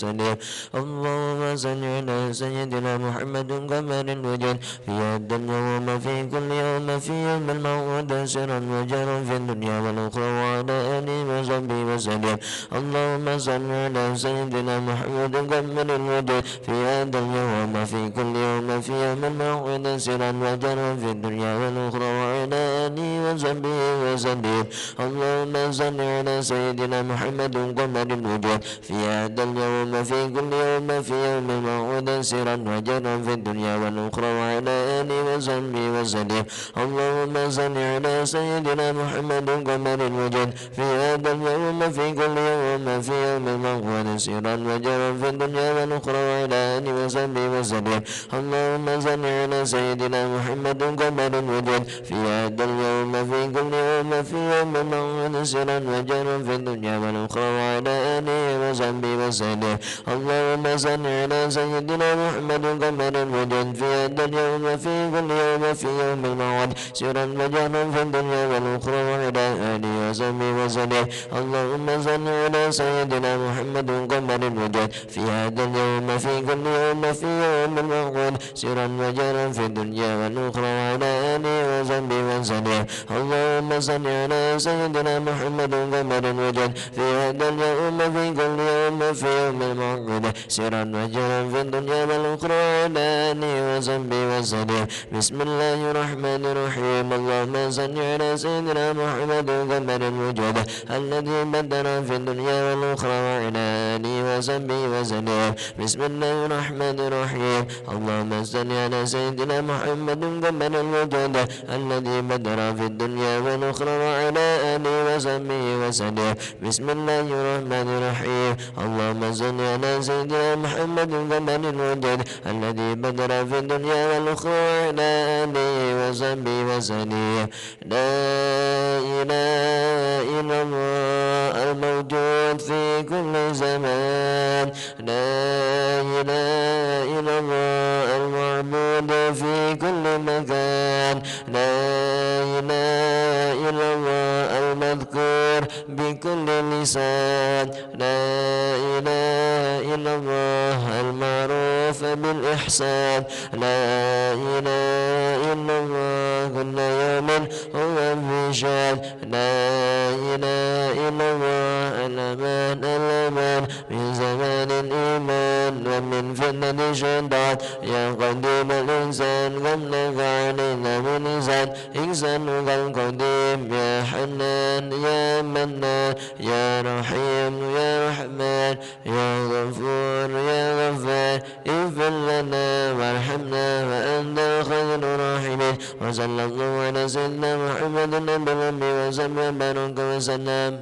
وسلم اللهم صل على سيدنا محمد قمر وجل في هذا اليوم في كل يوم في يوم الموعود سرا وجرا في الدنيا والأخرى وعلى آله وصحبه وسلم اللهم صل على سيدنا محمد قمر وجل في هذا اليوم في كل يوم في يوم الموعود سرا وجرا في الدنيا والأخرى وعلى آله وصحبه وسلم اللهم صل على سيدنا محمد قمر وجل في خاسرا وجرا في الدنيا والأخرى وعلى آله وصحبه وسلم اللهم صل على سيدنا محمد قمر الوجد في هذا اليوم في كل يوم في يوم المغفر سيرا وجرا في الدنيا والأخرى وعلى آله وصحبه وسلم اللهم صل على سيدنا محمد قمر الوجد في هذا اليوم في كل يوم في يوم المغفر سيرا وجرا في الدنيا والأخرى وعلى آله وصحبه وسلم اللهم صل على سيدنا men and women. في يوم الموعد سرا وجهلا في الدنيا والأخرى وعلى آله وصحبه وسلم اللهم صل على سيدنا محمد قمر الوجود في هذا اليوم في كل يوم في يوم الموعود سرا وجهلا في الدنيا والأخرى وعلى آله وصحبه وسلم اللهم صل على سيدنا محمد قمر الوجود في هذا اليوم في كل يوم في يوم الموعود سرا وجهلا في الدنيا والأخرى وعلى آله وصحبه وسلم بسم الله الله الرحمن الرحيم اللهم صل على سيدنا محمد قمر الوجود الذي بدر في الدنيا والأخرى وعلى آله وصحبه وسلم بسم الله الرحمن الرحيم اللهم صل على سيدنا محمد قمر الوجود الذي بدر في الدنيا والأخرى وعلى آله وصحبه وسلم بسم الله الرحمن الرحيم اللهم صل على سيدنا محمد قمر الوجود الذي بدر في الدنيا والأخرى وعلى آله وزني وزني وزني لا إله إلا الله الموجود في كل زمان لا إله إلا الله المعبود في كل مكان لا إله إلا الله المذكور بكل لسان لا إله إلا الله المعروف بالإحسان لا إله إلا الله كل يوم هو الرجال لا إله إلا الله الأمان الأمان من زمان الإيمان ومن فتنة جدعت يا قديم الإنسان غملك علينا من إنسان إنسان القديم يا حنان يا منان يا رحيم يا رحمن يا غفور يا غفار اغفر لنا وارحمنا وأنت خير وصاحبه وصلى الله على محمد النبي وسلم بارك وسلم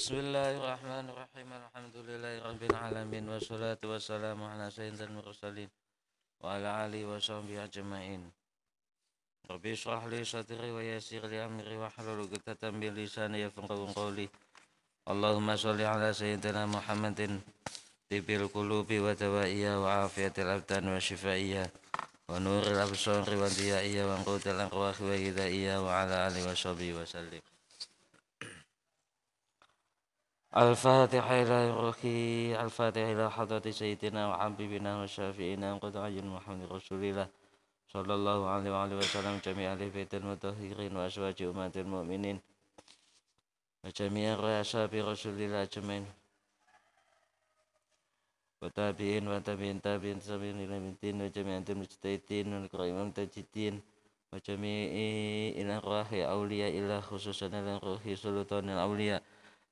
Bismillahirrahmanirrahim. Alhamdulillahirabbil alamin wassalatu wassalamu ala sayyidil mursalin wa ala alihi wa sahbihi ajmain. Rabbi israh li sadri wa yassir li amri wa hlul 'uqdatam min lisani yafqahu qawli. Allahumma shalli ala sayyidina Muhammadin tibil qulubi wa dawaiya wa afiyatil abdan wa shifaiya wa nuril absari wa diyaiya wa qutil arwahi wa hidaiya wa ala alihi wa sahbihi wa الفاتحة إلى روحي الفاتحة إلى حضرة سيدنا وحبيبنا وشافينا قد عين محمد رسول الله صلى الله عليه وآله وسلم جميع أهل بيت المطهرين وأزواج أمات المؤمنين وجميع رؤساء رسول الله أجمعين وتابعين وتابعين تابعين سبيل إلى الدين وجميع المجتهدين والقرآن المتجدين وجميع إلى روحي أولياء إلى خصوصا إلى روحي سلطان الأولياء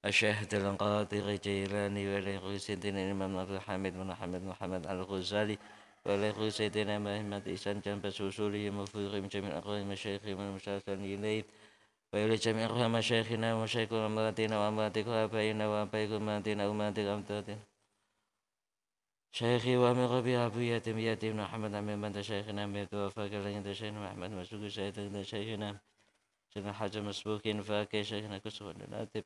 الشاهد القاضي جيلاني وليخ سيدنا الإمام عبد الحميد بن حمد محمد الغزالي وليخ سيدنا محمد إحسان جنب مفوق من جميع أقوال مشايخهم المشاركين إليه جميع أقوال مشايخنا ومشايخ أمراتنا وأمراتك وآبائنا وآبائكم أمراتنا وأمراتك أمراتنا شيخي وامي غبي ابو يتيم يتيم محمد عمي من شيخنا ميت وفاك لين شيخنا محمد مسوق شيخنا شيخنا حاجه مسبوكين فاك شيخنا كسوه الناتب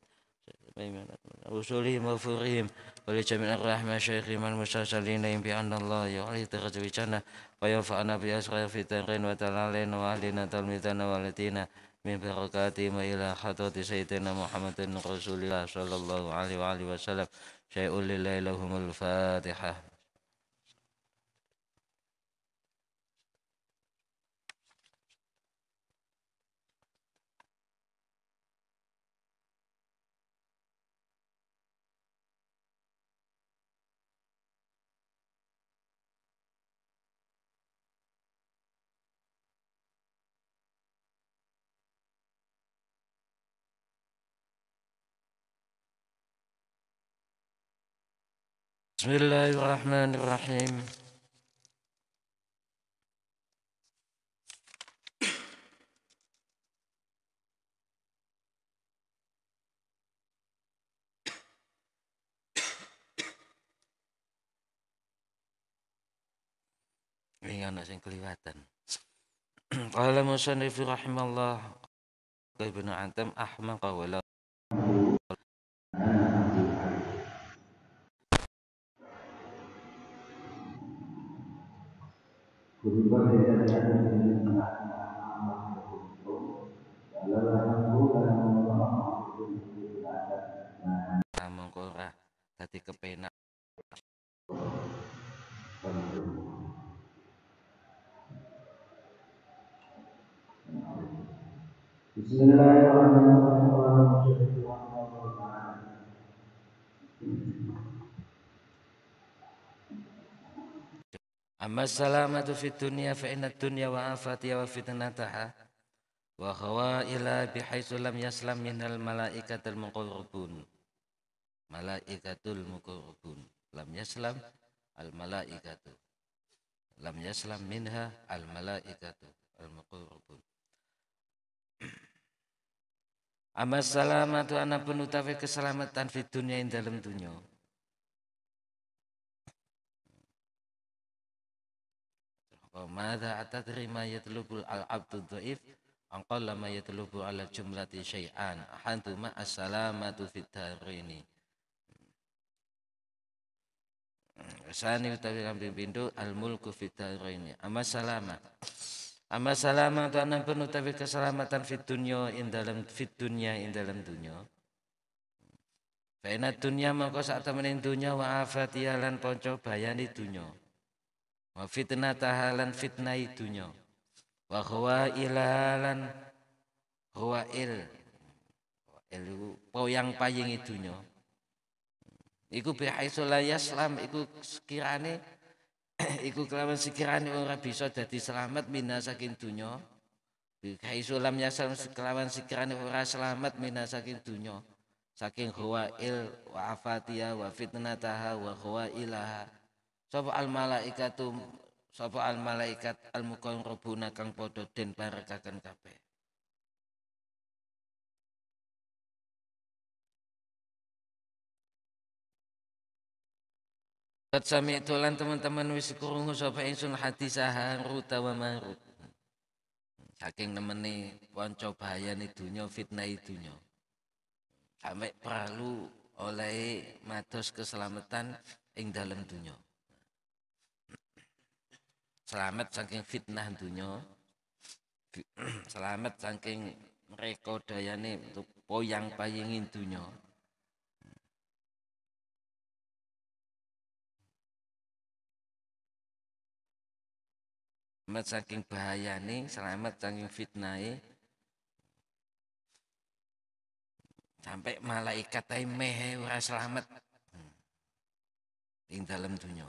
وصولهم وفورهم ولجميع الرحمة شيخهم المسترسلين بأن الله يعلي درجة الجنة ويرفعنا بأسرار في الدارين وتلالين وأهلنا تلميذنا والدينا من بركاتهم إلى حضرة سيدنا محمد رسول الله صلى الله عليه وآله وسلم شيء لله لهم الفاتحة Bismillahirrahmanirrahim. Ini ana sing kelihatan. Qala musannif rahimallah Ibnu Antam Ahmad, wala berubah dari tadi kepenak Bismillahirrahmanirrahim Amma salamatu fid dunya fa inna dunya wa afatiha wa fitnataha wa khawaila bihaitsu lam yaslam minal malaikatul muqarrabun. Malaikatul muqarrabun. Lam yaslam al malaikatu. Lam yaslam minha al malaikatu al muqarrabun. Amma salamatu ana pun keselamatan fid dunya tunyo. dalam dunya. wa madza atadri ma yatlubul al abdu dhaif anqalla ma yatlubu ala jumlati syai'an ahantu ma assalamatu fit darini Sani utawi kambi bindu al mulku fit darini amma salama amma salama tu anak utawi keselamatan fit dunya in dalam fit dunya in dalam dunya Faina dunya mongko sak temenin dunya wa lan ponco bayani dunya wa fitnah tahalan fitnah itunya wa huwa ilalan huwa il huwa yang poyang paying itunya iku bihaisu yaslam iku sekirane iku kelaman sekirane orang bisa jadi selamat minah saking dunya bihaisu lam yaslam kelaman sekirane orang selamat minah saking dunya saking huwa il wa afatiya wa taha wa huwa ilaha sapa al malaikatu sapa al malaikat al muqarrabuna kang padha den barakaken kabeh Qad sami tulan teman-teman wis krungu sapa ingsun hadisah ruta wa Marut. Saking nemeni panca bahayane dunya fitnah e dunya. Sampai perlu oleh matos keselamatan ing dalam dunia selamat saking fitnah dunia selamat saking mereka dayane untuk poyang payingin dunia selamat saking bahaya nih. selamat saking fitnahi. sampai malaikat ae meh selamat hmm. ing dalam dunia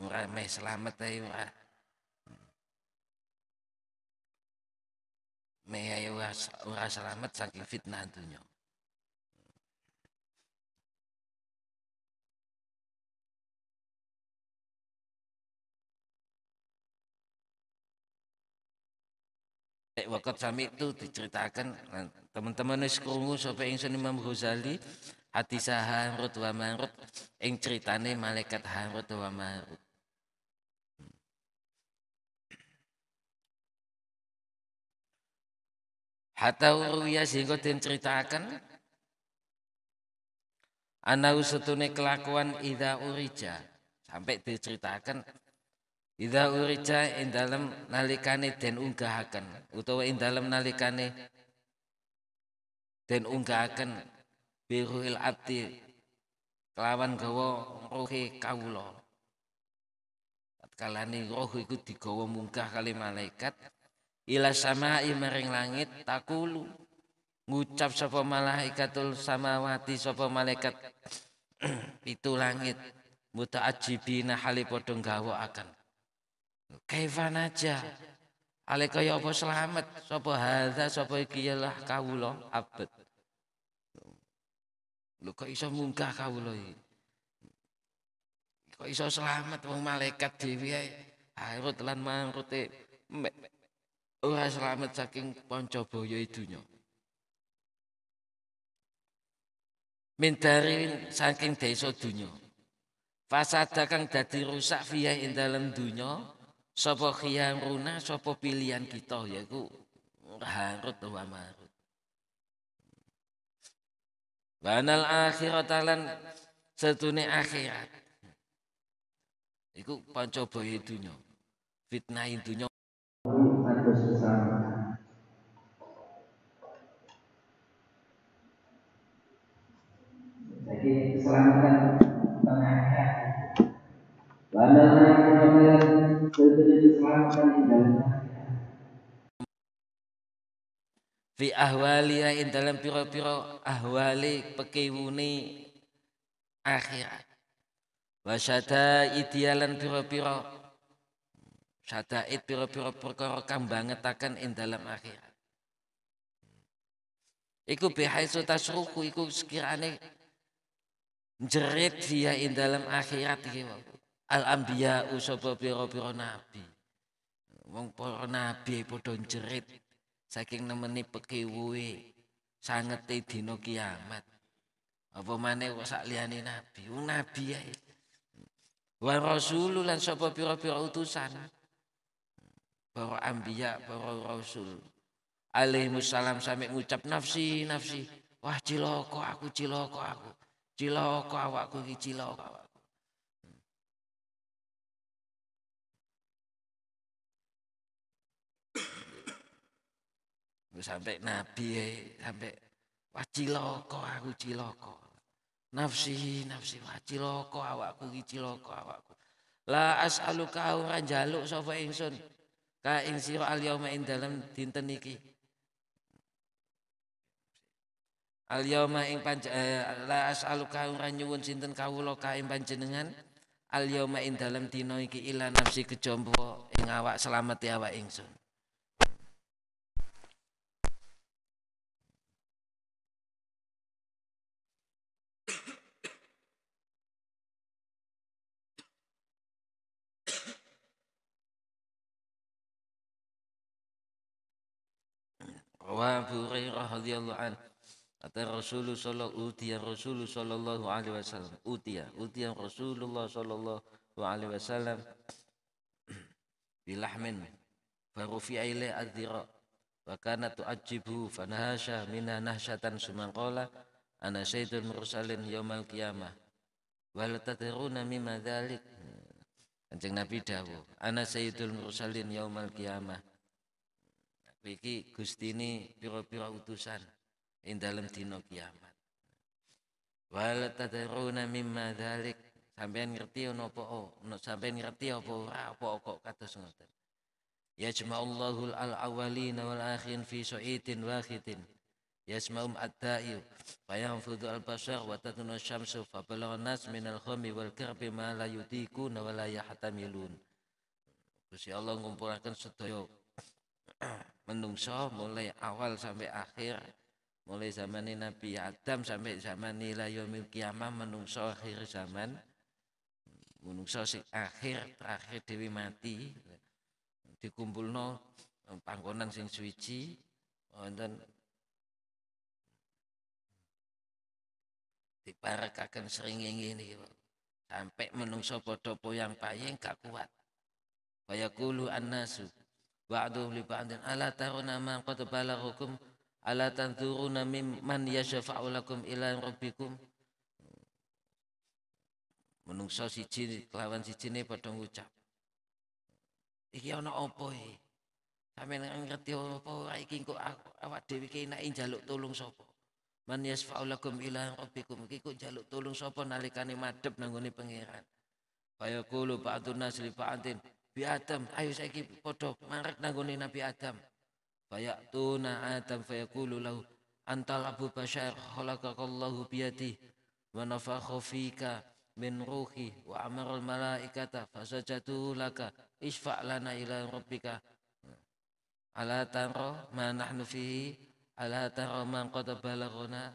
Ah. Ora meh selamat ae ora. Meh ae ora, selamat saking fitnah dunia. waktu sami itu diceritakan nah, teman-teman wis sampai sapa ingsun Imam Ghazali hadis Harut wa Marut ing ceritane malaikat Harut wa Marut Hatta uruya sehingga den ceritakan anau setune kelakuan ida urija sampai diceritakan ida urija in dalam nalikane den ungkahkan, utawa in dalam nalikane den unggahakan biruhil abdi kelawan gawa rohe kaulo tatkala ning roh itu digawa munggah kali malaikat ila samai maring langit takulu ngucap sapa malaikatul samawati sapa malaikat itu langit ajibina halipodong padha akan kaifan aja ale kaya apa selamat sapa hadza sapa iki lah kawula abet lho kok iso munggah kawula iki kok iso selamat wong malaikat dhewe ae harut lan mangkute ora selamat saking pancaboya idunya. Mindari saking desa dunya. Fasada kang dadi rusak fiya ing dalem dunya sapa runa sapa pilihan kita yaiku harut wa marut. Banal akhirat lan setune akhirat. Iku pancoba dunya. Fitnah dunya jadi keselamatan tengahnya Wanal menyampaikan tentunya keselamatan di dalam fi ahwali ya ya ing dalam piro pira ahwali pekiwune akhirat wa piro-piro, pira-pira piro pira-pira banget akan ing dalam akhirat iku bihaisu tasruku iku sekirane jerit dia ing dalam akhirat iki al ambia usopo piro piro nabi wong para nabi padha jerit saking nemeni pekiwuhe sangat dina kiamat apa mana kok sakliani nabi wong nabi ya wa rasul lan sapa pira-pira utusan para anbiya para rasul alaihi salam sampe ngucap nafsi nafsi wah ciloko aku ciloko aku Ciloko awakku iki ciloko awakku. sampai nabi ya, e, sampai wah ciloko aku ciloko. Nafsi nafsi wah ciloko awakku iki ciloko awakku. La as'aluka ora njaluk sapa ingsun. Ka ing sira al yauma ing dalem dinten iki. Al yauma ing panj eh, la asalu nyuwun sinten kawula ka panjenengan al yauma ing dalem dina iki ila nafsi kejombo ing awak selamat e awak ingsun. Wa Abu Hurairah radhiyallahu anhu Kata Rasulullah sallallahu utia Rasulullah sallallahu alaihi wasallam utia utia Rasulullah sallallahu alaihi wasallam bilahmin farufi'a ilaihi adzira wa kana tu'ajibu fanahasha minha nahsyatan sumangkola ana sayyidul mursalin yaumal qiyamah wal tatiruna mimma dhalik Kanjeng Nabi dawu ana sayyidul mursalin yaumal qiyamah iki Gustini pira-pira utusan ing dalam dino kiamat wal tadaruna mimma dzalik sampean ngerti ono apa oh, ono sampean ngerti apa ora apa kok kados ngoten yajma'ullahu al awalin wal akhirin fi su'idin wahidin yasma'um at-ta'i fa yanfudhu al-bashar wa asy syamsu fa balagha nas min al-khami wal karbi ma la yutiku wa la yahtamilun Gusti Allah ngumpulaken sedaya menungsa mulai awal sampai akhir mulai zaman Nabi Adam sampai zaman Yomil kiamah menungso akhir zaman menungso si akhir terakhir dewi mati dikumpulno panggonan sing suci wonten diparekaken srengenge ini sampai menungso podopo yang payeng gak kuat kaya kulu annasu wa'aduh li ba'adin ala taruna man qad ala tanzuruna mimman yashfa'u lakum ila rabbikum menungso siji lawan siji ne padha ucap. iki ana apa iki sampeyan ngerti apa iki kok aku awak dhewe iki nek njaluk tulung sapa man yashfa'u lakum ila rabbikum iki kok njaluk tulung sapa nalikane madhep nang ngene pangeran kaya kulo ba'dun nasli fa'antin bi adam ayo saiki padha marek nang ngene nabi adam fayatuna adam fayaqulu lahu antal abu Bashar khalaqakallahu biyati wa nafakha fika min ruhi wa al malaikata fasajatu laka isfa' lana ila rabbika ala tara ma nahnu fihi ala tara man qad balaghana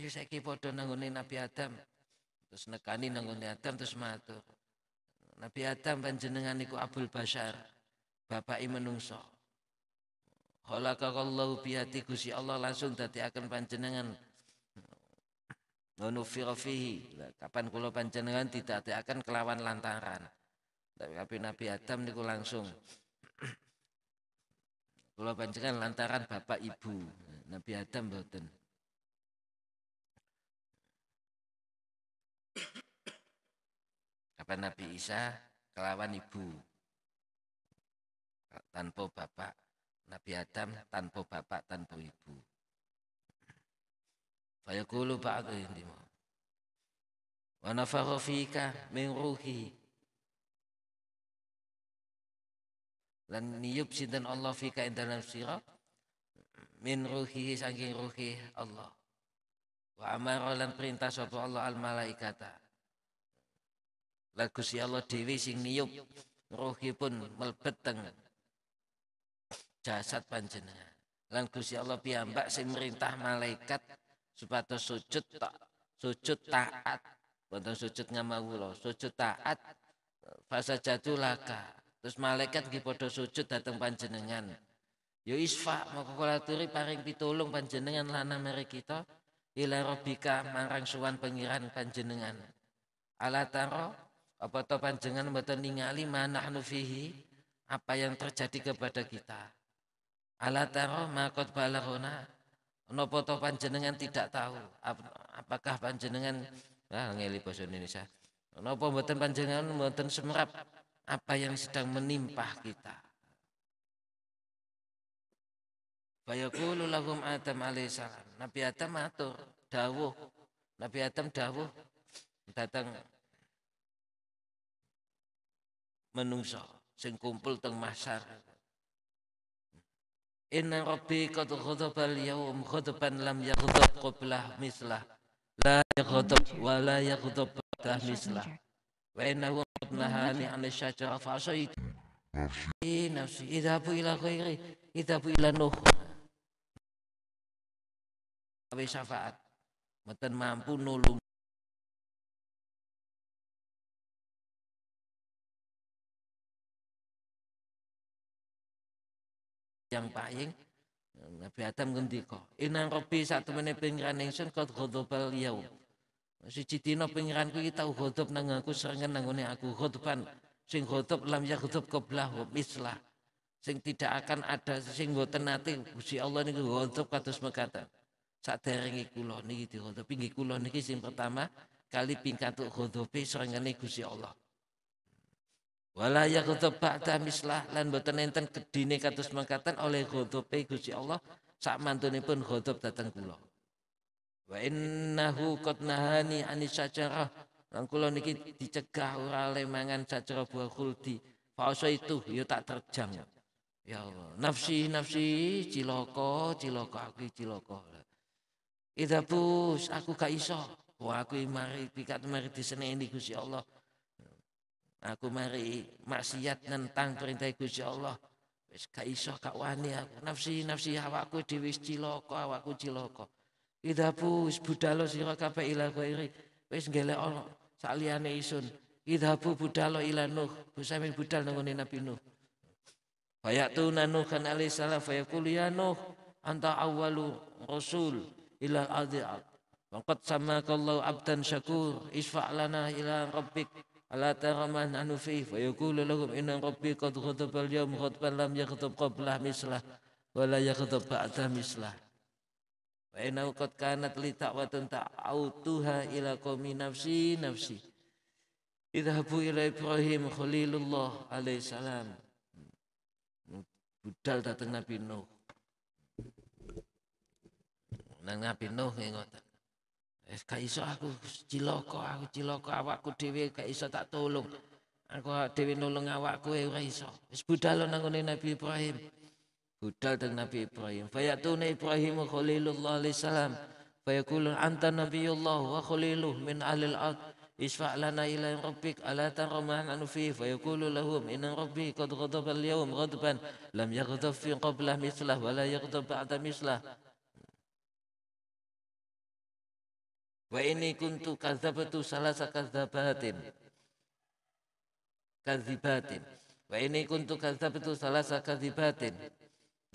ayo saiki padha nanggone Nabi Adam terus nekani nanggone Adam terus matur Nabi Adam panjenengan iku Abul Basyar i menungso Khalaqallahu bihati Gusti Allah langsung akan panjenengan nunufira fihi. Kapan kulo panjenengan akan kelawan lantaran. Tapi Nabi Adam niku langsung Kulo panjenengan lantaran bapak ibu. Nabi Adam mboten. Kapan Nabi Isa kelawan ibu tanpa bapak Nabi Adam tanpa bapak, tanpa ibu. Fayaqulu ba'duhum lima. Wa nafakha fika min ruhi. Lan niyub sinten Allah fika ing dalam min ruhi saking ruhi Allah. Wa amara lan perintah sapa Allah al malaikata. Lagu si Allah dewi sing niyub ruhi pun melbet tengen jasad panjenengan. Lan Gusti Allah piyambak sing merintah malaikat supados sujud tak sujud taat Wonten sujud ngamawula sujud taat fasa jatulaka terus malaikat nggih padha sujud dateng panjenengan ya isfa moko kula turi paring pitulung panjenengan lana mari kita ila robika marang suwan pengiran panjenengan ala taro apa to panjenengan mboten ningali manahnu fihi apa yang terjadi kepada kita Ala taro makot balagona. Nopo to panjenengan tidak tahu. Apakah panjenengan ah ngeli bahasa Indonesia. Nopo mboten panjenengan mboten semerap apa yang sedang menimpa kita. Fayaqulu lahum Adam alaihissalam. Nabi Adam atur, dawuh. Nabi Adam dawuh datang menungso sing kumpul teng masar إن ربي قد غضب اليوم غضبا لم يغضب قبله مثله لا يغضب ولا يغضب قبله مثله وإنه قد نهاني عن الشجرة في نفسي نفسي اذهبوا إلى غيري اذهبوا إلى نوح أبي شفاعة متن مامبو نولوم yang paing Nabi Adam ngendika inang kopi satu menit pengiran ingsun kot ghadabal yaum siji dino pengiran ku kita ghadab nang aku serangan nangguni aku ghadban sing ghadab lam ya ghadab kopi mislah sing tidak akan ada sing mboten nate Gusti Allah niku ghadab kados mekaten saderenge kula niki dighadab pinggih kula niki sing pertama kali pingkatuk ghadabe serengene Gusti Allah Wala yaghdab ba'da mislah lan boten enten gedine kados mengkaten oleh ghadabe Gusti Allah sak mantunipun ghadab dateng kula. Wa innahu qad nahani anis sajarah. Lan kula niki dicegah ora le mangan sajarah buah khuldi. Fa itu ya tak terjang. Ya Allah, nafsi nafsi ciloko ciloko aku ciloko. Idza aku gak iso. Wah aku mari pikat mari diseneni Gusti Allah aku mari maksiat nentang perintah Gusti Allah wis gak iso gak wani aku nafsi nafsi awakku dhewe wis cilaka awakku cilaka pu wis budalo sira kabeh ila kuiri wis ngelek ana saliyane isun pu budalo ila nuh min budal nang nabi nuh Bayak tu nanu kan alaih salam fayakul ya nuh anta awalu rasul ila adhi'al. sama samakallahu abdan syakur isfa' lana ila rabbik Ala tara anu fi fa yaqulu lahum inna rabbi qad ghadaba al yawm ghadban lam yaghdab mislah wala yaghdab ba'da mislah wa inna qad kanat li taqwa tanta autuha nafsi nafsi idhabu ila ibrahim khalilullah alaihi budal datang nabi nuh nang nabi nuh ngoten gak iso aku ciloko aku ciloko awakku dhewe gak iso tak tolong aku dhewe nolong awakku eh, ora iso wis budal nang Nabi Ibrahim budal teng Nabi Ibrahim fayatuna Ibrahim khalilullah alaihi salam fayaqulu anta nabiyullah wa khaliluh min alil ard isfa' lana ila rabbik ala tara ma nahnu fi lahum inna rabbi qad ghadaba al-yawm ghadban lam yaghdab fi qabla mislah wa la yaghdab ba'da mislah Wa ini kuntu kadzabtu salasa kadzabatin. Kadzibatin. Wa ini kuntu kadzabtu salasa kadzibatin.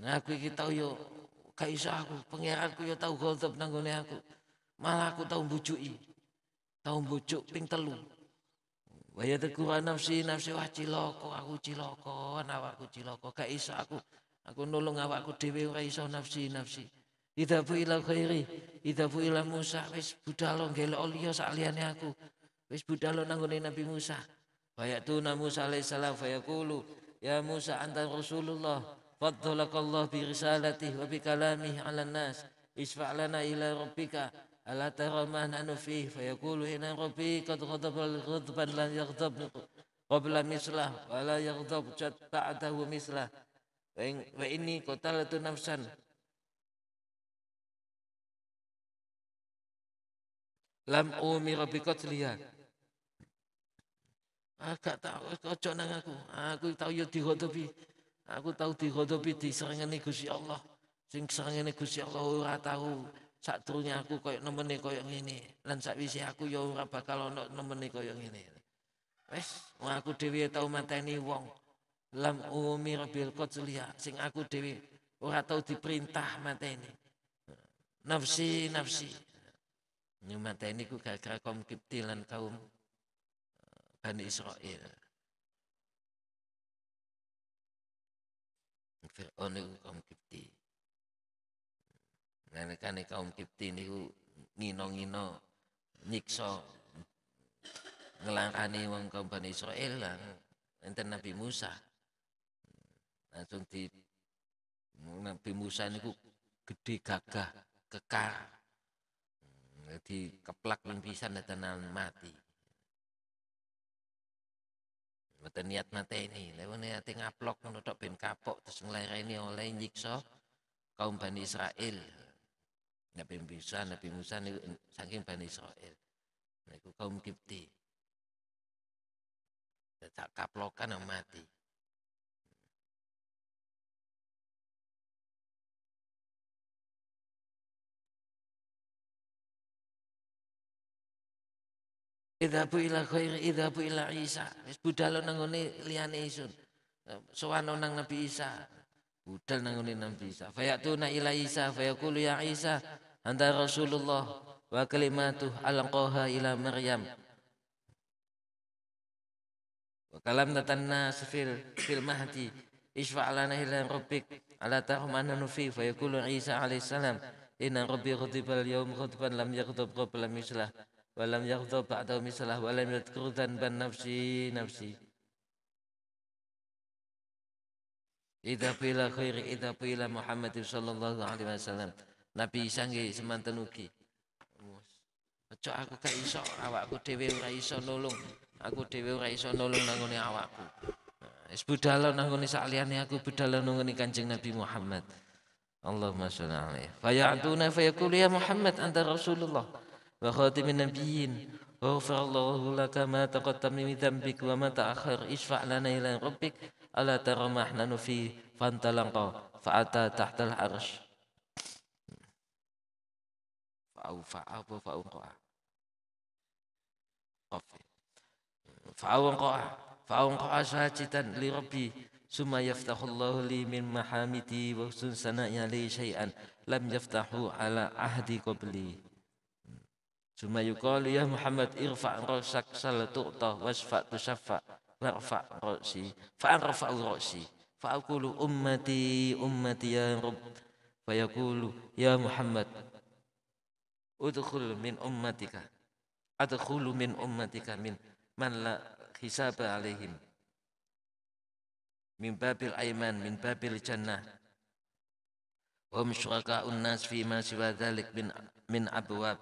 Nah aku iki tau yo gak aku, pangeranku yo tahu ghadab nang aku. Malah aku tahu bujui tahu bujuk ping telu. Wa yadhkura nafsi nafsi wah ciloko aku ciloko, aku ciloko, kaisaku aku. Aku nulung awakku dhewe ora iso nafsi nafsi. Ida bu ilal khairi. Ida bu Musa. Wis budalo gelo olios sa'liannya aku. Wis budalo nangguni Nabi Musa. Nabi Musa alaihissalam fayakulu. Ya Musa antar Rasulullah. Fadolakallah bi risalatih wa bi kalamih ala nas. Isfa'lana ila rabbika. Ala tarama nanu fih. Fayakulu ina rabbi kad ghadabal ghadban lan yaghdab qabla mislah. Wala yaghdab chat ta'adahu mislah. Wa ini kotalatu nafsan. Lam umira biqatliha. Agak ah, tahu kocok nang aku. Ah, aku tahu yo ya dihodopi. Aku tahu di disrengeni Gusti Allah. Sing srengeni Gusti Allah ora tahu turunnya aku koyo nemene koyo ngene. Lan wisi aku yo ya ora bakal ono nemene koyo ngene. Wes, aku dhewe tau mateni wong. Lam umir bil qatliha sing aku dhewe ora tau diperintah mateni. Nafsi nafsi. Ini ini ku gara-gara kaum Kipti lan kaum eh, Bani Israel. Fir'aun itu kaum Kipti. Nganekane kaum Kipti niku ngino-ngino nyiksa ngelarani wong kaum Bani Israel lah enten Nabi Musa. Langsung di Nabi Musa niku gede gagah kekar dikeplak lan pisan tenan mati Mboten niat ini, lewat niat e ngaplok ngono tok ben kapok terus ini oleh nyiksa kaum Bani Israel. Nabi Musa, Nabi Musa niku saking Bani Israel. Niku nah, kaum Kipti. Tak kaplokan mati. Idhabu ila khair, idhabu ila Isa. budal nang ngene isun. Soan nang Nabi Isa. Budal nangguni Nabi Isa. Fayatuna ila Isa kulu ya Isa anta Rasulullah wa kalimatuh alangkoha ila Maryam. Wa kalam datanna sefil fil mahdi isfa' lana ila rabbik ala tahum annanu fi Isa alaihissalam, salam inna rabbi ghadiba yom yawm ghadiban lam yaghdab qabla mislah walam yaghdab ba'da misalah walam yadhkur dhanban nafsi nafsi Ida pila khairi ida pila Muhammad sallallahu alaihi wasallam Nabi sangge semanten ugi Ojo aku gak iso awakku dhewe ora iso nolong aku dhewe ora iso nolong nanggone awakku nah, Wis budhalo nanggone sak liyane aku budhalo nanggone Kanjeng Nabi Muhammad Allahumma sholli alaihi. Fayatuna fayaqulu ya Muhammad anta Rasulullah. وخاتم النبيين اغفر الله لك ما تقدم من ذنبك وما تأخر اشفع لنا إلى ربك ألا ترى ما احنا فيه فانطلقا فأتى تحت العرش فأو فأوقع فأوقع فأوقع ساجدا لربي ثم يفتح الله لي من محامتي وحسن ثنائي عليه شيئا لم يفتحوا على عهدي قبلي Suma yukol ya Muhammad irfa' rasak sal ta wasfa' tusaffa warfa' ra'si fa'arfa'u ra'si fa'aqulu ummati ummati ya Rabb fayaqulu ya Muhammad udkhul min ummatika adkhulu min ummatika min man la hisaba alaihim min babil aiman min babil jannah wa musyraka nas fi ma siwa dhalik min min abwab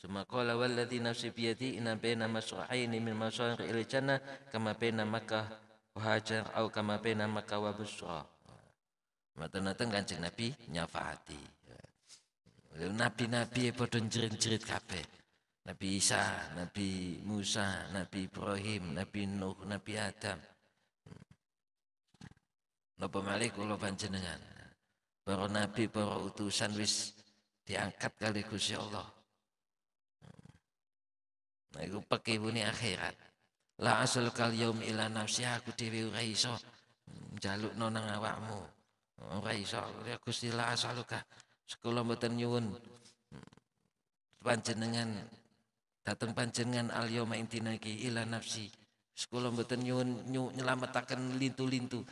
Suma qala walladhi nafsi biyadi inna baina mas'ahaini min mas'ahaini ila jannah kama pena Makkah wa Hajar au kama pena Makkah wa Busra. Matanatan kan kanjeng Nabi nyafati. Ya. Nabi-nabi e padha cerit jerit kabeh. Nabi Isa, Nabi Musa, Nabi Ibrahim, Nabi Nuh, Nabi Adam. Nopo malih kula panjenengan. Baru nabi, baru utusan wis diangkat kali Gusti Allah. Nah, pakai bunyi akhirat. La asal kal yom ila nafsi aku dewi ora jaluk nonang awakmu. Ora iso. Ya Gusti la asaluka. sekolah mboten nyuwun panjenengan datang panjenengan al yauma intinaki ila nafsi. Sekula mboten nyuwun nyelametaken lintu-lintu.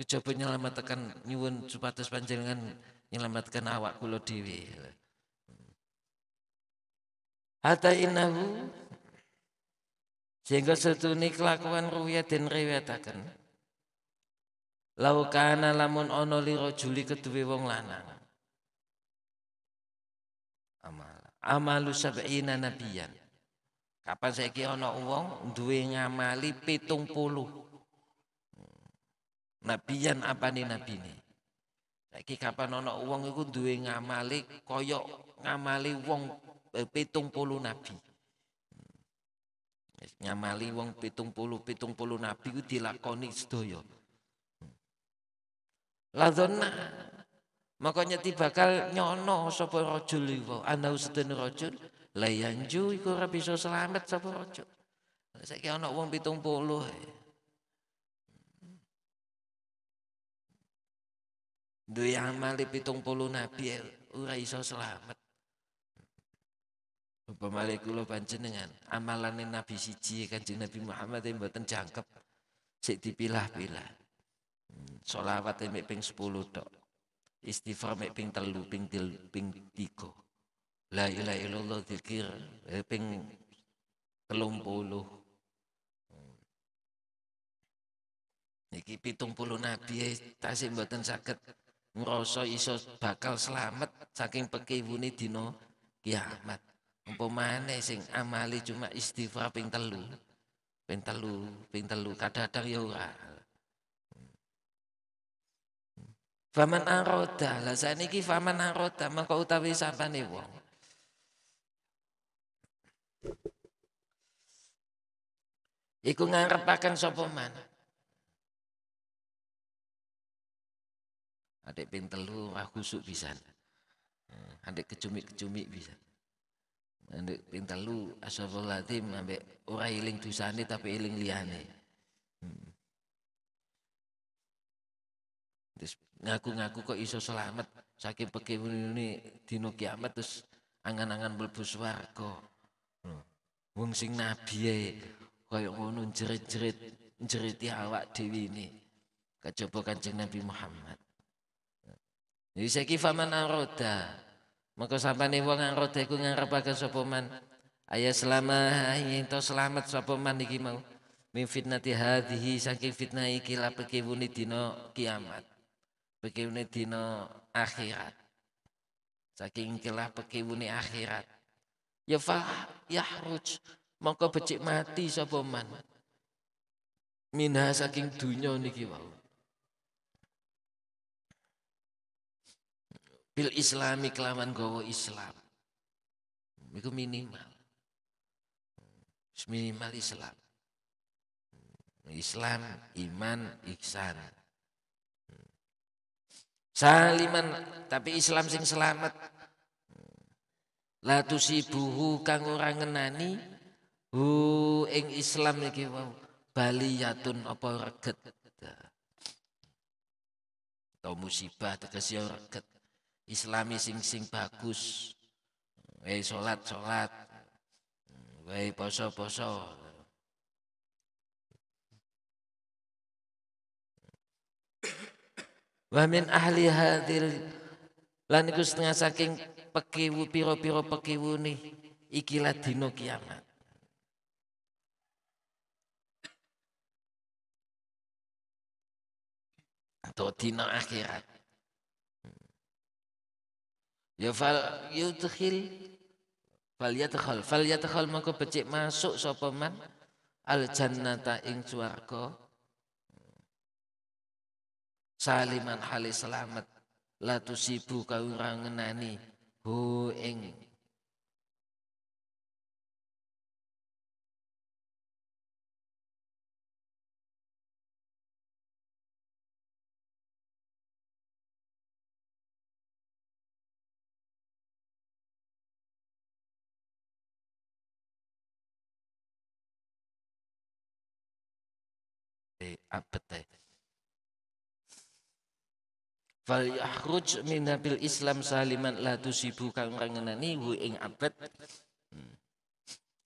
Kejaba nyelametaken nyuwun supados panjenengan nyelamatkan awak kula dhewe. Hatta innahu sehingga setuni kelakuan ruya den riwayataken. Laukana lamun ana li rajuli wong lanang. Amal. Amalu sab'ina nabiyan. Kapan saiki ono uang duwe ngamali 70. Hmm. Nabiyan apane nabine? Saiki kapan ono uang iku duwe ngamali koyok ngamali wong pitung puluh nabi nyamali wong pitung puluh pitung puluh nabi ku dilakoni sedaya lazona makanya tiba tibakal nyono sapa rajul iku ana sedene rajul layanju iku ora bisa selamat sapa saya kira ana wong pitung puluh duwe amali pitung puluh nabi ora iso selamat Upamane kula panjenengan amalane Nabi siji Kanjeng Nabi Muhammad yang mboten jangkep sik dipilah-pilah. Hmm, selawat e mek ping 10 tok. Istighfar mek ping 3, ping 3, ping 3. La ilaha illallah zikir e ping 30. Hmm. Niki pitung puluh nabi e tasih mboten sakit ngrasa iso bakal selamat saking pekewune dino kiamat mana sing amali cuma istighfar ping telu ping telu ping telu kadang ya ora Faman aroda, lah saya niki faman aroda, maka utawi sapa nih wong. Iku ngarepakan sapa man. Adik ping telu aku susuk bisa. Adik kecumi kecumik bisa. Nanti ping telu ashabul latim ambek ora iling dosane tapi iling liyane. Hmm. Terus ngaku-ngaku kok iso selamat saking peke ini dino kiamat terus angan-angan mlebu swarga. Hmm. Wong sing nabi kaya ngono jerit-jerit jeriti awak dewi ini. Kejaba Kanjeng Nabi Muhammad. Jadi saya kifaman aroda maka sampane wong yang deku ngarepaken sapa man. Ayah selama ing tau selamat sopoman man iki mau. Min fitnati hadhihi saking fitnah ikilah la pekewune kiamat. Pekewune dina akhirat. Saking kelah pekewune akhirat. Ya fa yahruj mongko becik mati sopoman minah Minha saking dunia niki mau. Bil islami kelawan gowo Islam. Itu minimal. Minimal Islam. Islam, iman, iksan. Saliman, tapi Islam sing selamat. La buhu kang ora ngenani hu ing Islam iki Bali yatun apa reget. Atau musibah tegese ya reget islami sing sing bagus eh, wae sholat-sholat wae poso poso wa min ahli hadil lan iku setengah saking pekiwu piro-piro pekiwu nih ikilah dino kiamat atau dino akhirat Ya fal yutkhil fal yatakhal fal yatakhal mongko becik masuk sapa man al jannata ing swarga saliman hale selamat la tusibu kaurangenani hu ing abete. fal yahruj min bil islam saliman la tusibu kang ngenani hu ing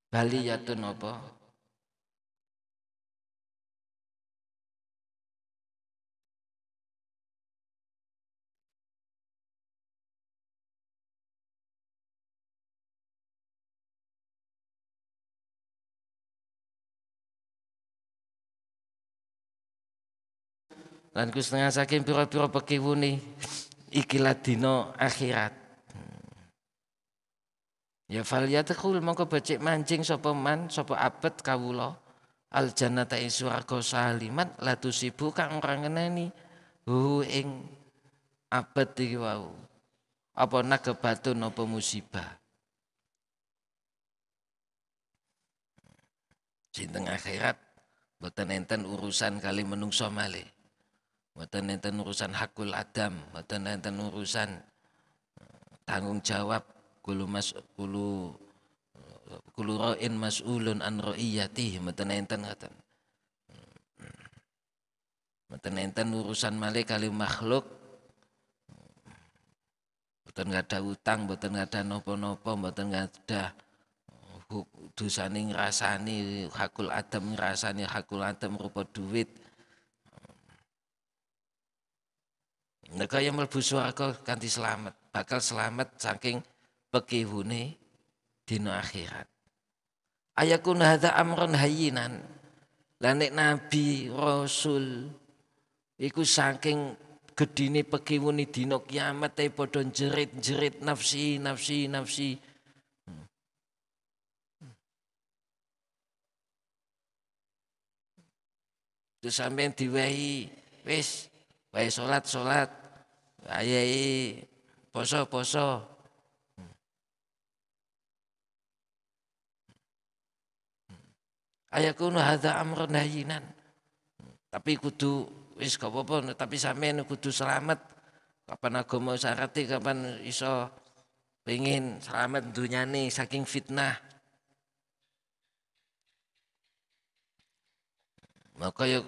Bali yatun apa Lan setengah saking pira-pira pekiwuni ikilah dina akhirat. Ya falyatakul mongko becik mancing sapa man sapa abet kawula al jannata ing swarga salimat la tusibu kang ora ngeneni hu ing abet iki wau. Apa nagebatun apa musibah. Sinten akhirat boten enten urusan kali menungso malih. Metenentan enten urusan hakul adam, metenentan enten urusan eh, tanggung jawab kulu mas kulu eh, kulu roin masulun an roiyati, metenentan enten kata. Buatan enten urusan malik kali makhluk, eh, buatan nggak ada utang, buatan nggak ada nopo-nopo, buatan nggak ada dosane ngrasani hakul adam ngrasani hakul adam rupa duit Nek yang mlebu swarga kanthi selamat, bakal selamat saking pekihune dina akhirat. Ayakun hadza amron hayinan Lah nabi, rasul iku saking gedini pekiwuni dina kiamat ae bodon jerit-jerit nafsi, nafsi, nafsi. Terus sampai diwehi, wis wae sholat sholat, ayai nah, iya. poso poso ayakunu hadza amrun hayyinan tapi kudu wis gak apa tapi sampean kudu selamat kapan agama syarati kapan iso pengin selamat dunyane saking fitnah maka yuk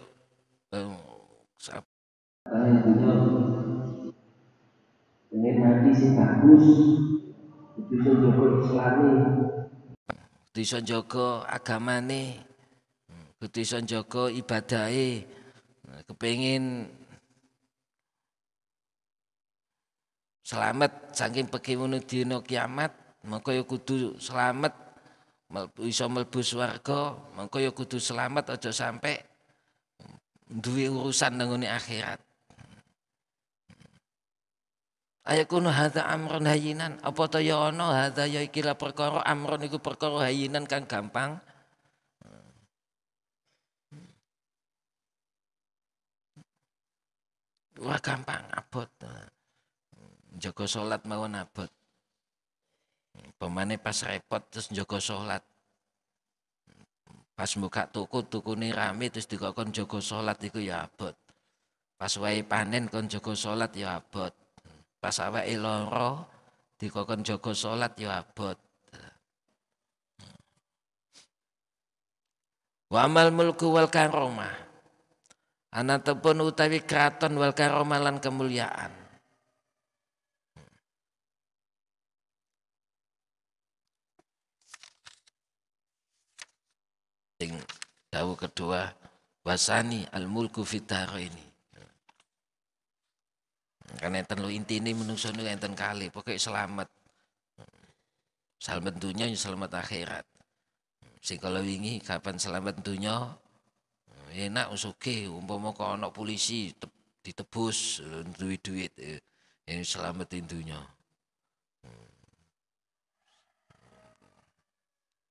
ya, karena eh, tentunya pengen mati sih bagus. joko jaga islami. Bisa agama agamane. Bisa joko ibadai nah, Kepengin selamat saking pekiwune dina kiamat mengko ya kudu selamat bisa mlebu swarga mengko ya kudu selamat aja sampai duwe urusan nang akhirat ayakunu hadza amrun hayinan apa ta ya ana hadza ya ikilah perkara amrun iku perkara hayinan kan gampang hmm. Wah gampang abot. Jaga salat mawon abot. Pemane pas repot terus jaga salat. Pas buka tuku ini rame terus dikokon joko sholat iku ya abot. Pas wae panen kon joko sholat ya abot. Pas awake di kokon jogo solat ya abot. Wa amal mulku wal anak Anatepun utawi keraton wal karoma lan kemuliaan. Ting dawuh kedua wasani al mulku fitaro ini karena enten lu ini menungso nu enten kali, pokoknya selamat. Selamat dunia selamat akhirat. Sing kalau wingi kapan selamat dunia enak usuke umpama kau anak polisi ditebus duit-duit ini ya, selamatin dunia.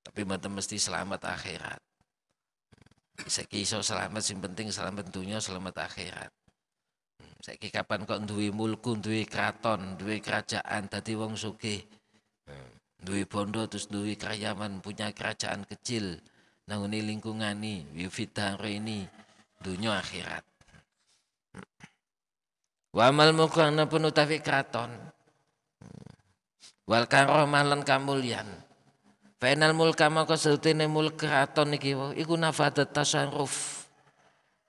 Tapi mata mesti selamat akhirat. Bisa kisah selamat, sing penting selamat dunia, selamat akhirat. Hmm, saiki kapan kok duwe mulku, duwe kraton, duwe kerajaan dadi wong sugih. Hmm. Duwe bondo terus duwe karyawan punya kerajaan kecil nangune lingkungani yufidhare ini dunia akhirat. Hmm. Wa mal mukhana pun wakang kraton. Wal karomah lan kamulyan. Final mulka maka sedene mulk kraton iki iku nafadat tasarruf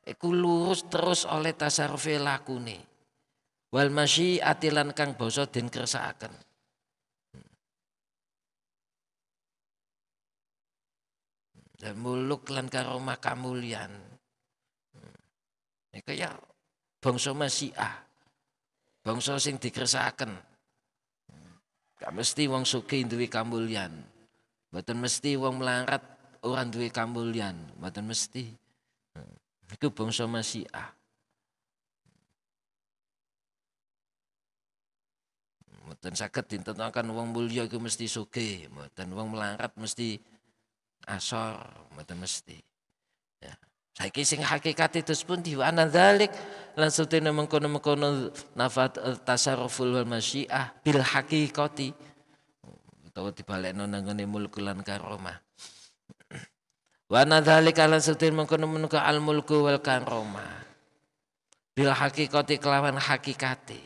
iku lurus terus oleh tasarufi lakune wal masyi atilan kang boso den kersakaken dan muluk lan karomah kamulyan niku ya bangsa masyiah bangsa sing dikersakaken gak mesti wong suki duwe kamulian, mboten mesti wong melarat orang duwe kamulian, mboten mesti Iku bangsa Masyiah. Mboten saged ditentuaken wong mulya iku mesti sugih, mboten wong melarat mesti asor, mboten mesti. Ya. Saiki sing hakikat itu pun diwana dzalik lan sedene mengkono-mengkono nafat eh, tasarruful wal masyiah bil haqiqati utawa dibalekno nang ngene mulkulan karomah. Wa nadhalika lan setir mengkono menuka al mulku wal karoma. Bil hakikati kelawan hakikati.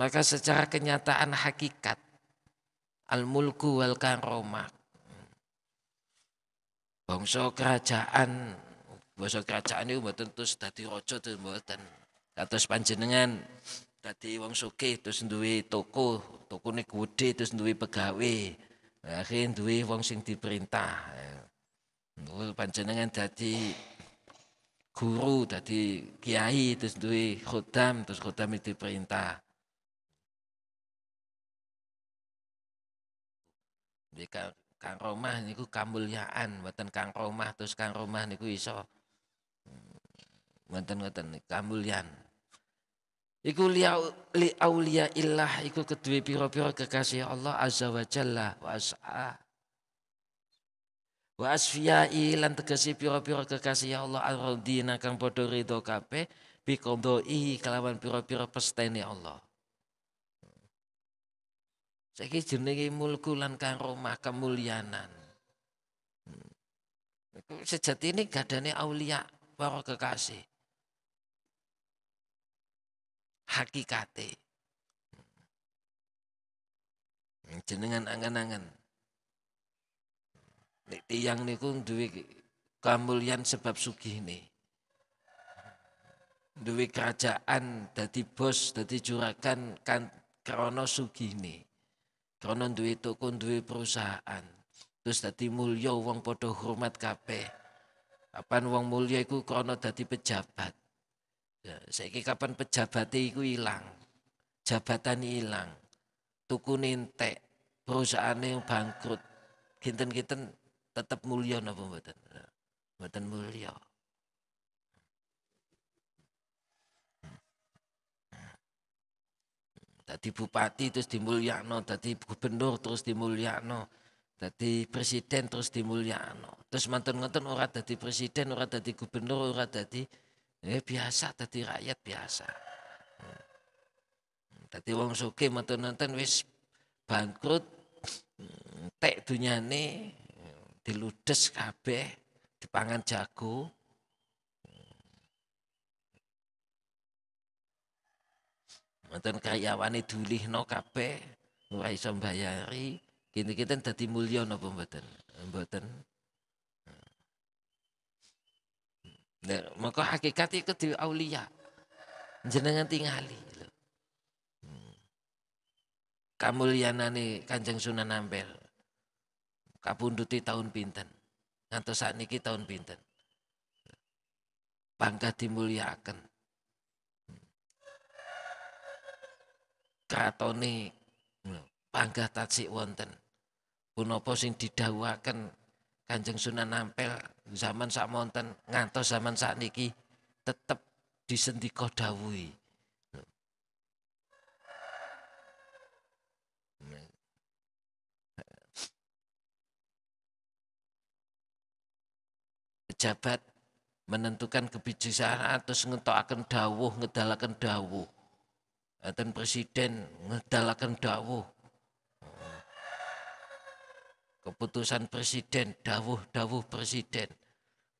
Maka secara kenyataan hakikat al mulku wal karoma. Bangsa kerajaan bangsa kerajaan itu mboten terus dadi raja terus mboten. Kados panjenengan dadi wong suki terus duwe toko, ini gedhe terus duwe pegawai. Akhirnya duwe wong sing diperintah lalu panjenengan jadi guru, jadi kiai, terus duwe khutam, terus khutam itu perintah. Di kang romah niku kamulyaan, buatan kang romah terus kang romah niku iso hmm, Buatan ngoten kamulyan. Iku liya li auliya illah iku kedua piro piro kekasih Allah azza wa jalla wa as'ah. Wa asfiyai lan tegesi piro-piro kekasih ya Allah ar-radina kang padha ridho kabeh bi qadai kelawan piro-piro pestene Allah. Saiki jenenge mulku lan karomah kemulyanan. Sejati ini gadane aulia para kekasih. Hakikate. Jenengan angan-angan. Nek tiang niku duwe kamulyan sebab nih. Duwe kerajaan dadi bos, dadi juragan kan krana nih. krono duwe toko, duwe perusahaan. Terus dadi mulia wong podo hormat kabeh. Kapan wong mulya iku krana dadi pejabat. Ya, saiki kapan pejabat iku ilang. Jabatan ilang. Tuku nentek, perusahaan yang bangkrut. Kinten-kinten tetap mulia napa mboten? Mboten mulia. Tadi bupati terus dimulyakno, tadi gubernur terus dimulyakno, tadi presiden terus dimulyakno. Terus mantan mantan ora tadi presiden, ora tadi gubernur, ora tadi eh biasa, tadi rakyat biasa. Tadi wong suke mantan nonton wis bangkrut tek nih diludes kabeh, dipangan jago. Mboten karyawane dulihno kabeh, ora iso mbayari, kini kita tadi mulya no mboten? Mboten. Nah, maka hakikat itu di aulia. Jenengan tingali. Hmm. Kamulyanane Kanjeng Sunan Ampel kabunduti tahun pinten. Ngantos niki tahun pinten. timbul dimulyakaken. katoni panggah tatsik wonten. Punapa sing didawakan Kanjeng Sunan Ampel zaman sakmonten ngantos zaman niki tetep disendika dawuhi. pejabat menentukan kebijaksanaan terus ngetokaken dawuh ngedalakan dawuh dan presiden ngedalakan dawuh keputusan presiden dawuh dawuh presiden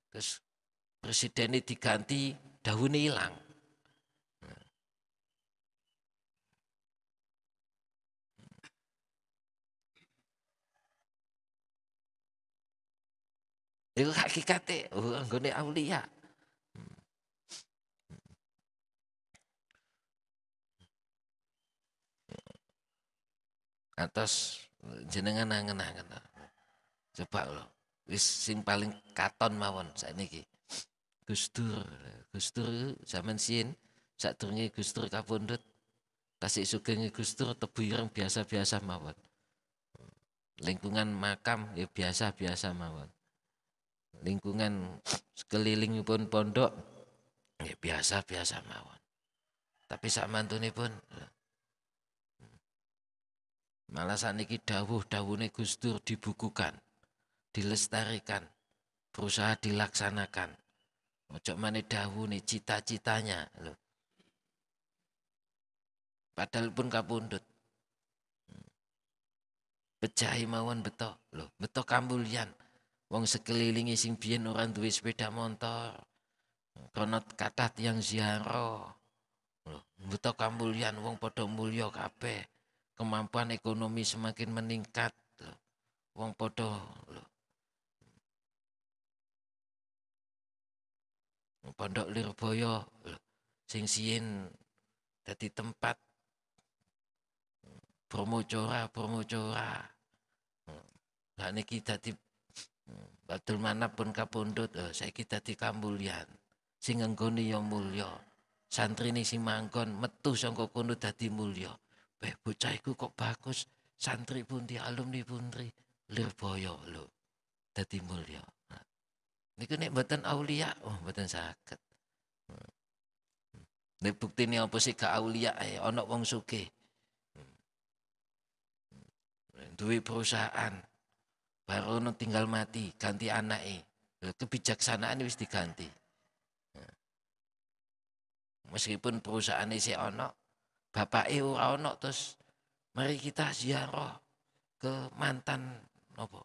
terus presiden ini diganti Dawuh hilang hakikatnya, hakikate oh, nggone aulia. Atas jenengan angen-angen. Coba lo, wis sing paling katon mawon ki, Gustur, Gustur zaman sin sadurunge Gustur kapundut, tasik sugeng Gustur yang biasa-biasa mawon. Lingkungan makam ya biasa-biasa mawon lingkungan sekeliling pun pondok ya biasa-biasa mawon. Tapi sak pun malah saniki dawuh dawuhne Gus dibukukan, dilestarikan, berusaha dilaksanakan. Ojo mana dawuhne cita-citanya loh. Padahal pun kapundut, Bejahi hmm. mawon beto loh, beto kambulian. Wong sekelilingi sing biyen orang duwe sepeda motor. Kono kathah tiyang ziarah. Lho, buta kamulyan wong padha mulya kabeh. Kemampuan ekonomi semakin meningkat. Wong padha Pondok Lirboyo sing sien dadi tempat promo promo Brahmacora. Lah niki dadi Batul manapun kapundut oh, kita di kambulian Sing nggone ya mulio santri ini si manggon metu saka kono dadi mulio, Beh bocah kok bagus, santri pun di alumni pundi, lirboyo lho. Dadi mulya. ini kan mboten aulia, oh mboten saged. Hmm. Nek buktine apa sih ke aulia eh, ae onok wong suke hmm. hmm. Duwe perusahaan, baru tinggal mati ganti anaknya kebijaksanaan wis diganti nah. meskipun perusahaan isi ono bapak e ora ono terus mari kita ziarah ke mantan nopo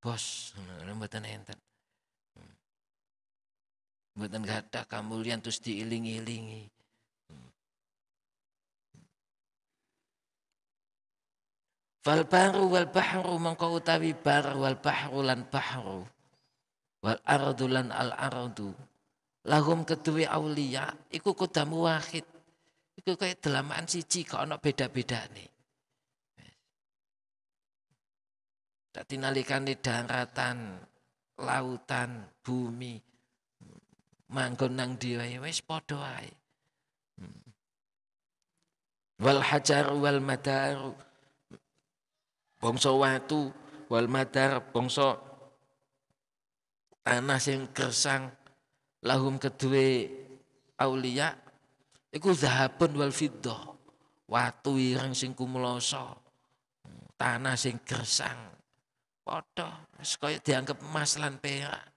bos nah, mboten enten hmm. mboten kamu kamulian terus diiling-ilingi Wal baru wal bahru mengkau utawi bar wal bahru lan bahru. Wal ardu lan al ardu. Lahum kedua awliya iku kudamu wahid. Iku kayak delamaan siji kok ana beda nih. Dadi di daratan, lautan, bumi manggon nang diwai, wis padha hmm. Wal hajar wal madaru bongso watu wal madar bongso tanah sing kersang lahum kedue aulia iku zahabun wal fiddo watu ireng sing kumuloso tanah sing kersang padha wis dianggap emas lan perak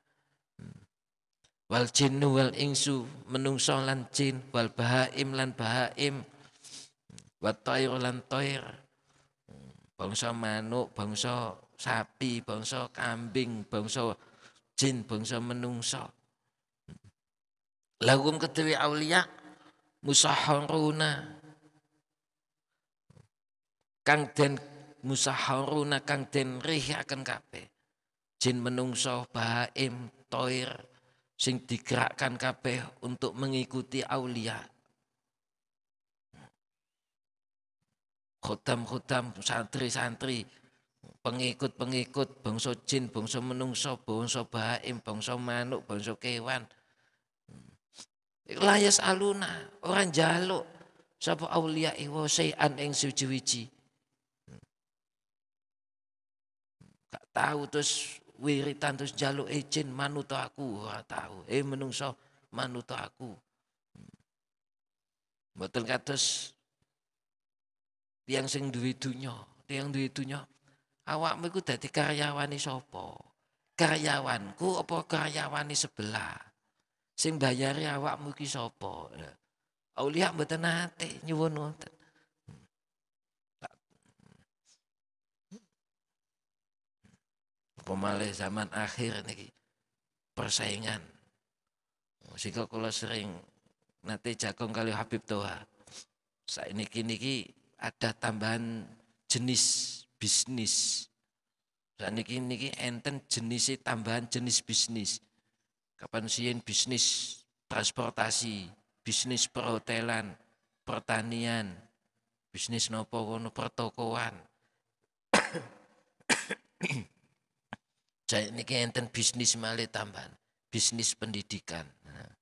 wal jinnu wal ingsu menungso lan jin wal bahaim lan bahaim wal toir lan toir bangsa manuk, bangsa sapi, bangsa kambing, bangsa jin, bangsa menungso. Lagum ketiwi aulia musaharuna kang den musaharuna kang den akan kape. Jin menungso baim toir sing digerakkan kape untuk mengikuti aulia. Khotam-khotam, santri-santri, pengikut-pengikut, bangsa jin, bangsa menungso, bangsa bahaim, bangsa manuk, bangsa kewan. Hmm. Layas aluna, orang jaluk. Sapa aulia iwa sayan ing suci-wici. Hmm. Gak tahu terus wiritan terus jaluk ejin manuto aku. Gak tahu. Eh menungso manuto aku. Hmm. Betul kados Tiang sing duwe dunya, tiang duwe dunya. Awakmu iku dadi karyawane sapa? Karyawanku apa karyawane sebelah? Sing bayari awakmu iki sapa? Ya. Aulia mboten nate nyuwun wonten. Pemale zaman akhir niki persaingan. Sehingga kalau sering nate jagung kali Habib Toha. ini kini ada tambahan jenis bisnis. Dan ini niki enten jenis tambahan jenis bisnis. Kapan sian bisnis transportasi, bisnis perhotelan, pertanian, bisnis nopo kono pertokoan. Jadi niki enten bisnis malih tambahan, bisnis pendidikan. Nah.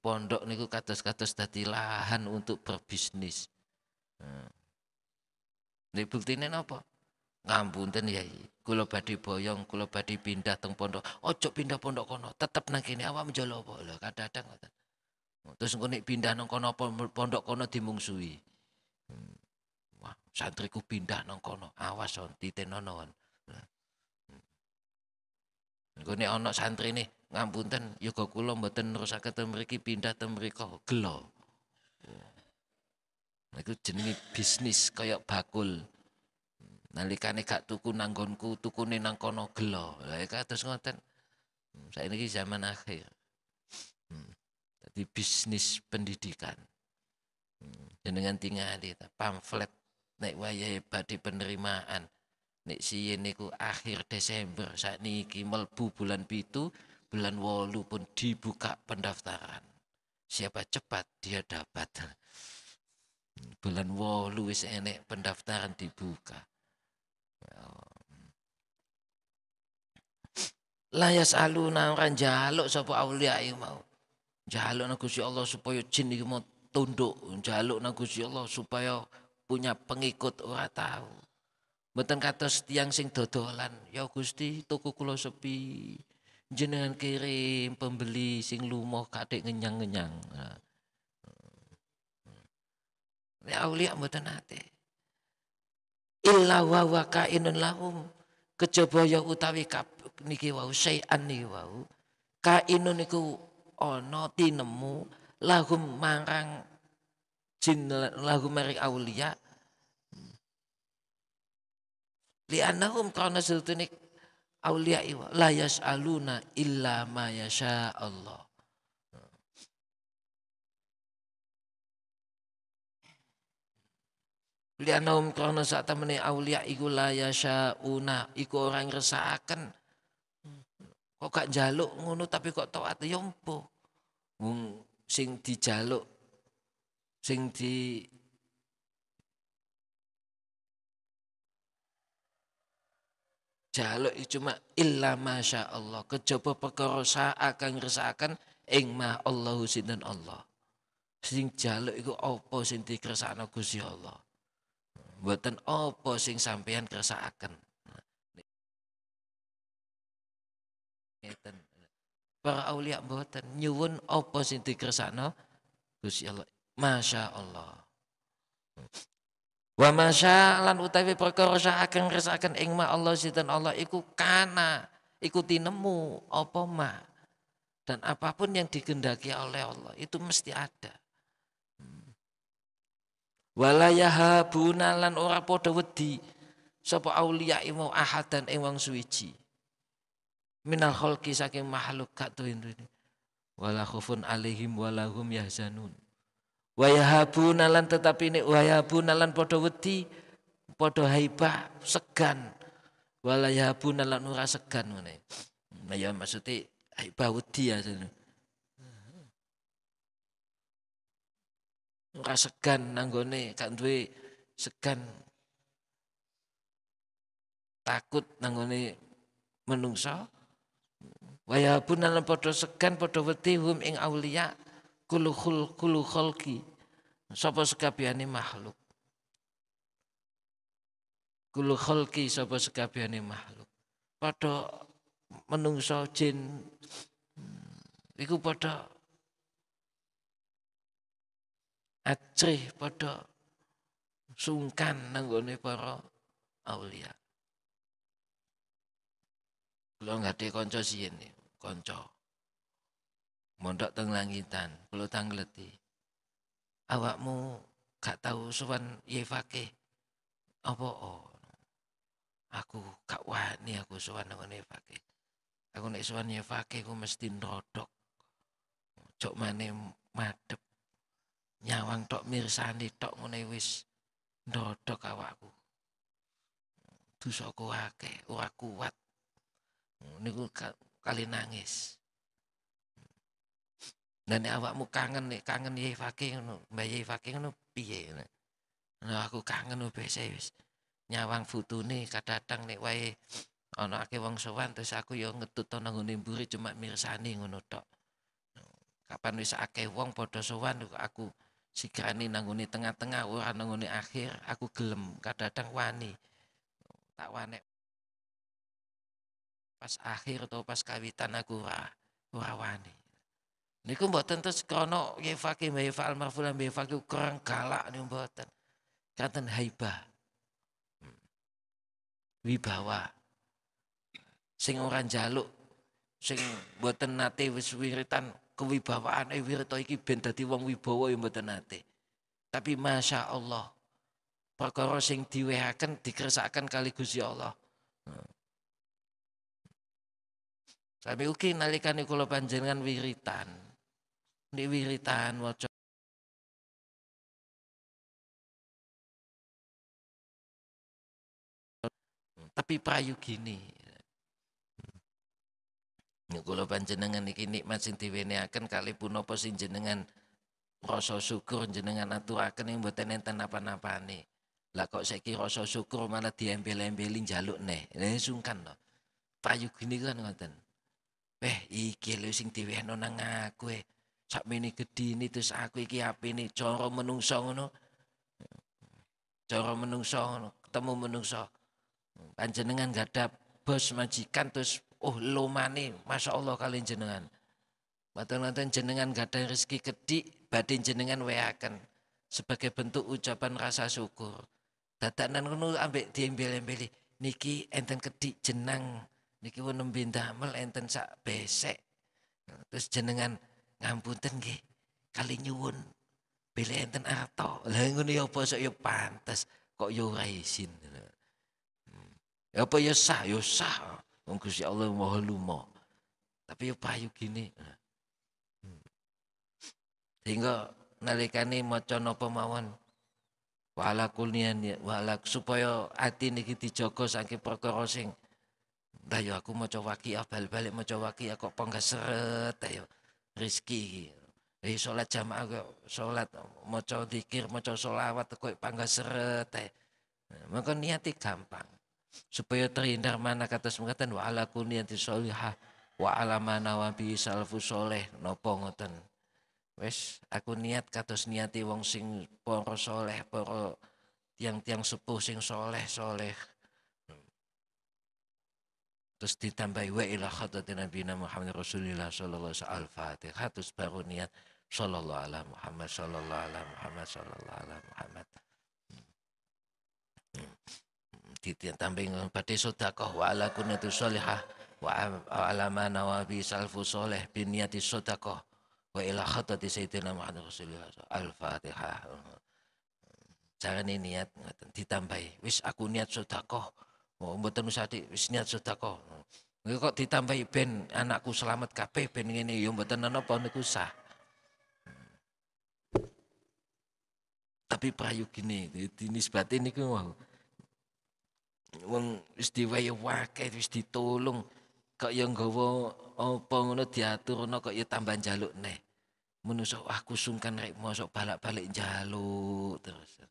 pondok niku kados-kados tadi lahan untuk berbisnis. Hmm. Nah. Ini buktine napa? Ngampunten Yai, kula badhe boyong, kula badhe pindah teng pondok. Ojo pindah pondok kono, tetep nang kene awak menjolo apa lho, kadang ngoten. Hmm, terus engko nek pindah nang kono pondok kono dimungsuhi. Hmm. Wah, santriku pindah nang kono, awas on titenono on. Nah. Engko nek ana nih ngampunten, yoga kula mboten nerusaken teng mriki pindah teng mriko gelo. Nah, itu jenis bisnis kayak bakul. Nalikane gak tuku nanggonku, tuku nang kono gelo. Lah ya kan, terus ngoten. Hmm, saiki zaman akhir. Hmm. Tadi bisnis pendidikan. Hmm, jenengan di pamflet naik wayai badi penerimaan. Nek siyen niku akhir Desember saat sakniki melbu bulan pitu, bulan walu pun dibuka pendaftaran. Siapa cepat dia dapat. bulan wow luwis enek pendaftaran dibuka layas aluna ya orang jaluk sapa aulia mau jaluk nang Gusti Allah supaya jin iki mau tunduk jaluk nang Gusti Allah supaya punya pengikut ora tahu mboten kados tiang sing dodolan ya Gusti toko kula sepi jenengan kirim pembeli sing lumoh kadek ngenyang-ngenyang nah aulia mboten nate. Illa wa wa kainun lahum. Kejaba ya utawi niki wau syai'an niki wau. Kainun niku ana tinemu lahum marang jin lahum marang aulia. Lianahum karena sebetulnya aulia iwa. La yas'aluna illa ma yasha Allah. Lianom krono saat temani awliya iku syauna iku orang resahakan. Kok gak jaluk ngono tapi kok ati yompo. Ya Ngung sing dijaluk sing di jaluk cuma illa masya Allah kejaba perkara akan ngrasakaken ing ma Allahu sinten Allah sing jaluk iku apa sing dikresakno Gusti Allah Buatan opo sing sampean kersaaken. Para aulia buatan nyuwun opo sing dikersakno Gusti Allah. Masya Allah. Wa masya lan utawi perkara akan kersakaken ing ma Allah sinten Allah iku kana ikuti nemu apa ma dan apapun yang digendaki oleh Allah itu mesti ada wala bunalan ora podo wedi sapa auliya imo ahad dan suici. suwiji minal kholki saking makhluk gak ini. wala khaufun alaihim wala hum yahzanun wa yahabuna tetapi ini wa nalan podo wedi podo haibah segan wala yahabuna lan ora segan ngene nah, ya maksudnya haibah wedi ya ora segan nanggone gak duwe segan takut nanggone menungso waya bunan padha segan padha wedi hum ing aulia kuluhul kulu kholki sapa sekabehane makhluk kulu kholki sapa sekabehane makhluk padha menungso jin hmm, iku padha aceh pada sungkan nanggone para aulia. Kula konco sih ini, konco. Mondok teng langitan, kula tangleti. Awakmu gak tahu ye yefake. Apa Aku gak wani aku sowan ye yefake. Aku nek ye yefake aku mesti nrodok. Cok mane madep? nyawang tok mirsani tok ngene wis ndodok awakku dosaku akeh ora kuat niku kali nangis dan awakmu kangen nih kangen Yefake ngono Mbah Yefake ngono piye nah aku kangen biasa wis nyawang futune kadang nek wae ana akeh wong sowan terus aku yo ya ngetut ana ngene cuma mirsani ngono tok kapan wis akeh wong padha sowan aku sigrani nangguni tengah-tengah ora nangguni akhir aku gelem kadang-kadang wani tak wanek pas akhir atau pas kawitan aku ora ora wani niku mboten terus krana yefaki mbah almarful mbah yefaki kurang galak niku mboten Katan haibah hmm. wibawa sing orang jaluk, sing mboten nate wis wiritan kewibawaan eh wirta iki ben dadi wong wibawa ya mboten nate. Tapi Masya Allah perkara sing diwehaken dikersakaken kali Gusti Allah. Hmm. Sami uki nalikane kula panjenengan wiritan. Nek wiritan waca tapi prayu gini Kula panjenengan iki nikmat sing akan kali pun punapa sing jenengan rasa syukur jenengan aturaken ing mboten enten napa-napane. Lah kok saiki rasa syukur malah diembel embelin jaluk neh. Lah sungkan to. ini kan ngoten. Eh iki lho sing diwehno nang aku. Eh. Sakmene ini terus aku iki apine cara menungso ngono. Cara menungso ngono, ketemu menungso. Panjenengan ada bos majikan terus oh lomane Masya Allah kalian jenengan. matang matan jenengan gadang rezeki kedik, badin jenengan weaken. Sebagai bentuk ucapan rasa syukur. Dadanan kuno ambek diembel-embeli. Niki enten kedik jenang. Niki pun mel enten sak besek. Terus jenengan ngampunten ge Kali nyuwun. Bila enten arto. Lah ngono ya apa yo ya pantas Kok yo ya raisin hmm. Ya apa ya sah, ya sah. Wong Gusti Allah Maha Lumo. Tapi yo ya payu gini. Sehingga nalikane maca napa mawon wala kulnian ya wala supaya ati niki dijaga saking perkara sing dayo ya aku maca waki bal-balik maca waqiah kok seret yo ya rezeki Eh salat jamaah kok salat maca zikir maca selawat kok pangga seret. Maka niati gampang supaya terhindar mana kata semangatan wa ala kuniyati solihah wa ala mana wabi salfu soleh nopo ngoten wes aku niat katus niati wong sing poro soleh poro tiang-tiang sepuh sing soleh soleh terus ditambahi wa ila khatatin Nabi Muhammad Rasulullah sallallahu alaihi al-Fatihah terus baru niat sallallahu alaihi Muhammad sallallahu alaihi Muhammad sallallahu alaihi Muhammad ditambing badhe sedekah wa ala kunyati sholihah wa ala wa bi salfu soleh bin niyati sedekah wa ila khatati sayyidina Muhammad alfa al-Fatihah carane niat ngoten ditambahi wis aku niat sedekah oh, mboten usah wis niat sedekah kok ditambahi ben anakku selamat kabeh ben ngene yo ya mboten napa niku sah tapi prayu gini dinisbati niku mau wong wis diwehi wakeh wis ditulung kok ya nggawa apa ngono diaturno kok ya tambah jaluk neh menusuk aku sungkan rek mosok balak-balik jaluk terus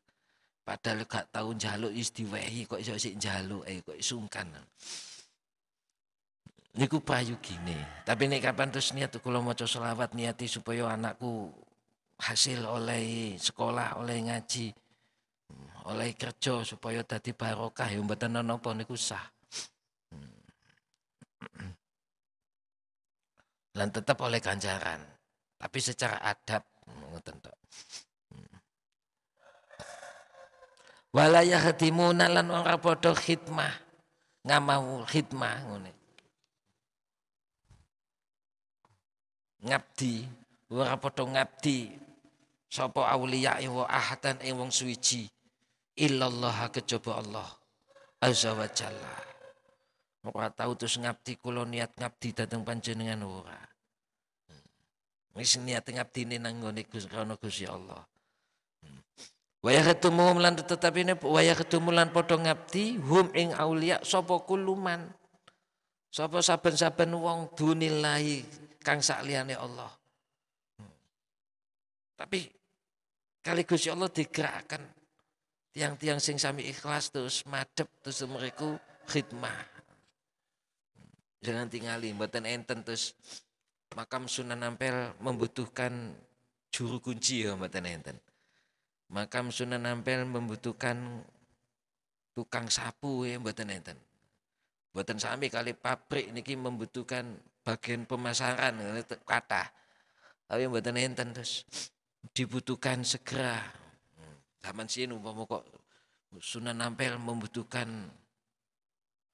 padahal gak tau jaluk wis diwehi kok iso sik njaluk eh kok sungkan niku prayugine tapi nek kapan terus niat kula maca selawat niati supaya anakku hasil oleh sekolah oleh ngaji oleh kerja supaya tadi barokah yang mboten napa niku sah. dan tetap oleh ganjaran, tapi secara adab ngoten tok. Wala yahtimuna lan ora padha khidmah, ngamau khidmah ngene. Ngabdi, ora padha ngabdi sapa auliya wa ahatan ing wong suwiji illallah kecoba Allah azza wa jalla ora tau terus ngabdi kula niat ngabdi dateng panjenengan ora hmm. wis niat ngabdine nang ngene Gusti kana Gusti Allah hmm. ya ketemu lan tetapi ini ya ketemu lan padha ngabdi hum ing aulia sapa kuluman sapa saben-saben wong dunilahi kang sakliane Allah. Hmm. Tapi kali Gusti Allah digerakkan tiang-tiang sing sami ikhlas terus madep terus mereka khidmah jangan tingali buatan enten terus makam Sunan Ampel membutuhkan juru kunci ya buatan enten makam Sunan Ampel membutuhkan tukang sapu ya buatan enten Buatan sami kali pabrik niki membutuhkan bagian pemasaran kata tapi buatan enten terus dibutuhkan segera Zaman sini umpama kok Sunan Ampel membutuhkan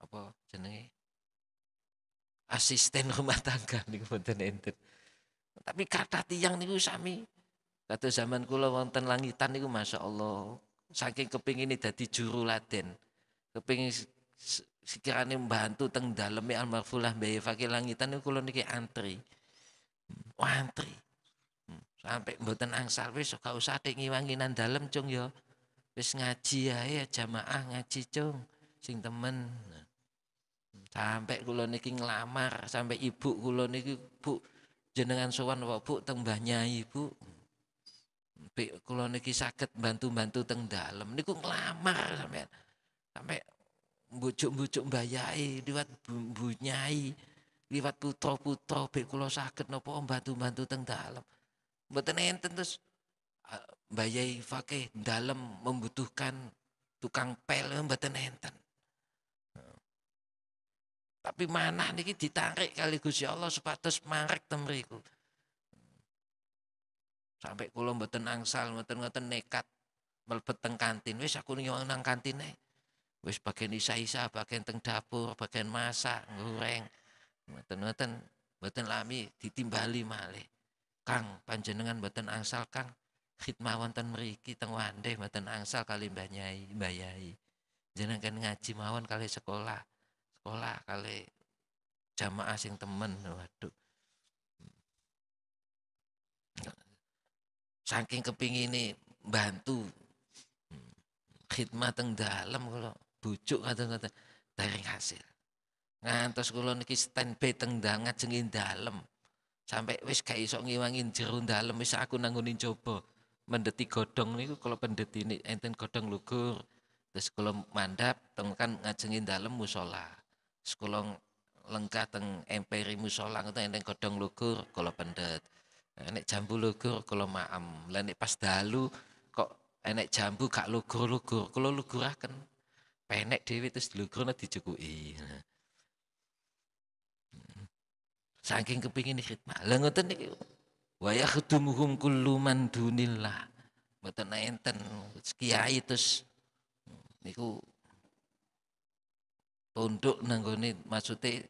apa jenenge? Asisten rumah tangga niku mboten ente. Tapi kata tiang niku sami. Kata zaman kula wonten langitan niku Masya Allah. Saking keping ini jadi juru laten. Keping sekiranya membantu teng dalamnya almarfullah bayi fakir langitan niku kalau niki antri. Hmm, antri. Sampai mboten angsal wis gak usah ngiwanginan dalem cung ya. Wis ngaji ae ya, jamaah ngaji cung sing temen. Sampai kulo niki ngelamar, sampai ibu kulo niki Bu jenengan sowan apa Bu teng Mbah Nyai Bu. niki sakit bantu-bantu teng dalem niku ngelamar sampai, Sampai bujuk-bujuk Mbah Yai liwat Bu Nyai liwat putra-putra pik kula saged napa bantu-bantu teng dalem. Mboten enten terus ah, bayai fakih dalam membutuhkan tukang pel mboten enten. Tapi mana niki ditarik kali Gusti Allah supados marek temriku. Sampai kula mboten angsal mboten ngoten nekat mlebet teng kantin wis aku nyuwun nang kantine. Wis bagian isa-isa, bagian teng dapur, bagian masak, goreng. Mboten-mboten mboten lami ditimbali malih. Kang panjenengan mboten angsal Kang khidmah wonten meriki teng Wandeh mboten angsal kali Mbah Nyai, Mbah Jenengan ngaji mawon kali sekolah. Sekolah kali jamaah sing temen. Waduh. Saking keping ini bantu khidmah teng dalam kalau bujuk kata-kata dari hasil. Ngantos kula niki stand standby teng ngajengin dalam. Sampai wis gak iso ngewangin jero dalam wis aku nangunin coba. Mendeti godong niku kalau ini enten godong lugur. Terus kula mandap teng kan dalam musola sekolong Sekolah lengkah teng emperi musala ngoten enten godong lugur kalau pendet. Nek jambu lugur kalau ma'am Lah nek pas dalu kok enek jambu gak lugur-lugur, kula kan Penek dewi terus nanti dicukuki. Saking kepingin ikut nah, Lah ngoten niki. Wa yakhdumuhum kullu man dunillah. Mboten enten kiai terus hmm, niku untuk nanggone maksude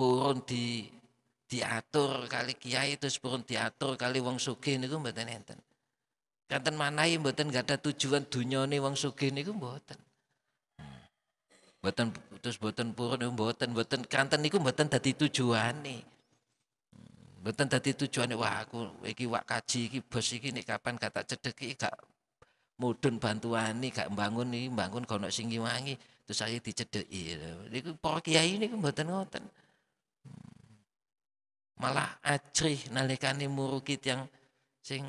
purun di diatur kali kiai terus purun diatur kali wong sugih niku mboten enten. Kanten manahi mboten nggak ada tujuan dunyane wong sugih niku mboten. Hmm. Mboten terus mboten purun mboten mboten kanten niku mboten dadi tujuane. Mboten dadi tujuane wah aku iki wak kaji iki bos iki nek kapan kata cedeki iki gak mudun bantuan gak mbangun nih mbangun kono sing wangi terus saya dicedeki. Niku para kiai niku mboten ngoten. Malah ajrih nalikane murukit yang sing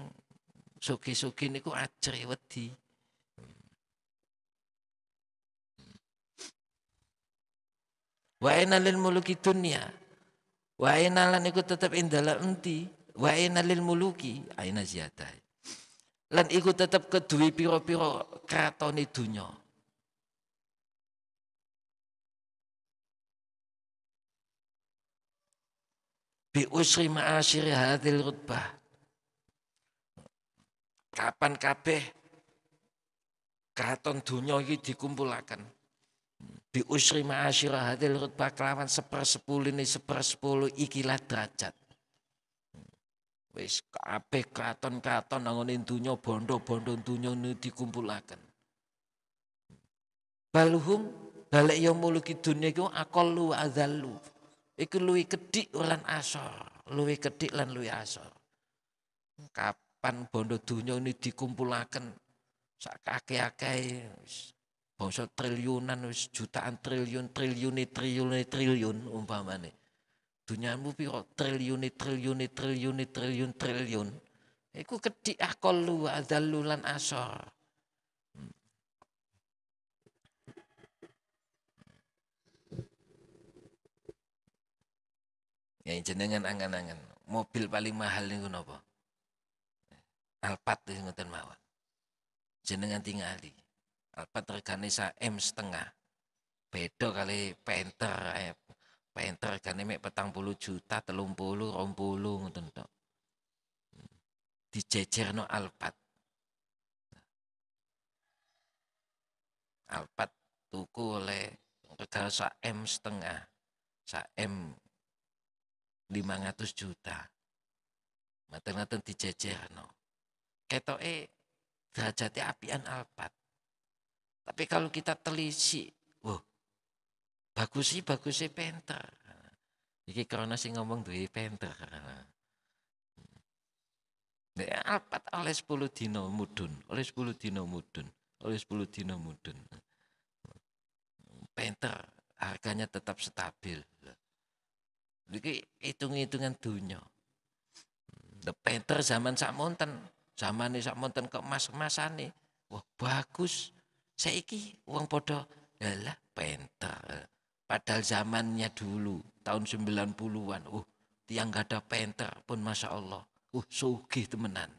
sugi-sugi niku ajrih wedi. Wa aina lil muluki Wa aina lan iku tetep indala enti. Wa aina lil muluki aina ziyadah. Lan iku tetep keduwe pira-pira kratone dunya. Bi usri ma'asyir hadhil rutbah. Kapan kabeh kraton dunya iki dikumpulaken? Bi usri ma'asyirah hadil rutbah kelawan sepersepuluh ini sepersepuluh ikilah derajat. Wis kape katon-katon nangonin dunyo bondo-bondo dunyo ini dikumpulakan. Baluhum balik yang muluki dunia itu akol lu lu. Iku luwi kedik lan asor. Luwi kedik lan luwi asor. Kapan bondo dunyo ini dikumpulakan. Sak sakake kakek bangsa triliunan wis jutaan triliun triliun triliun triliun umpamane dunyamu piro triliun triliun triliun triliun triliun iku kedik akol lu adzallulan asor hmm. Ya jenengan angan-angan. Mobil paling mahal niku napa? Alphard wis ngoten mawon. Jenengan tingali rapat sa M setengah. Bedo kali penter eh, penter regane mek petang puluh juta, telung puluh, rong puluh ngoten tok. no alpat. Alpat tuku oleh regane sa M setengah. Sa M lima 500 juta. mata-mata maten dijejer no. Ketoe derajatnya apian alpat. Tapi kalau kita telisi, wah, bagus sih, bagus sih penter. Jadi karena sih ngomong tuh penter. Nek alpat oleh 10 dino mudun, oleh 10 dino mudun, oleh 10 dino mudun. Penter harganya tetap stabil. Jadi hitung-hitungan dunia. The painter zaman sakmonten, samonten sakmonten emas emasan nih. Wah, bagus saya iki uang podo adalah penter. Padahal zamannya dulu tahun 90-an, uh tiang gak ada penter pun masya Allah, uh sugih temenan.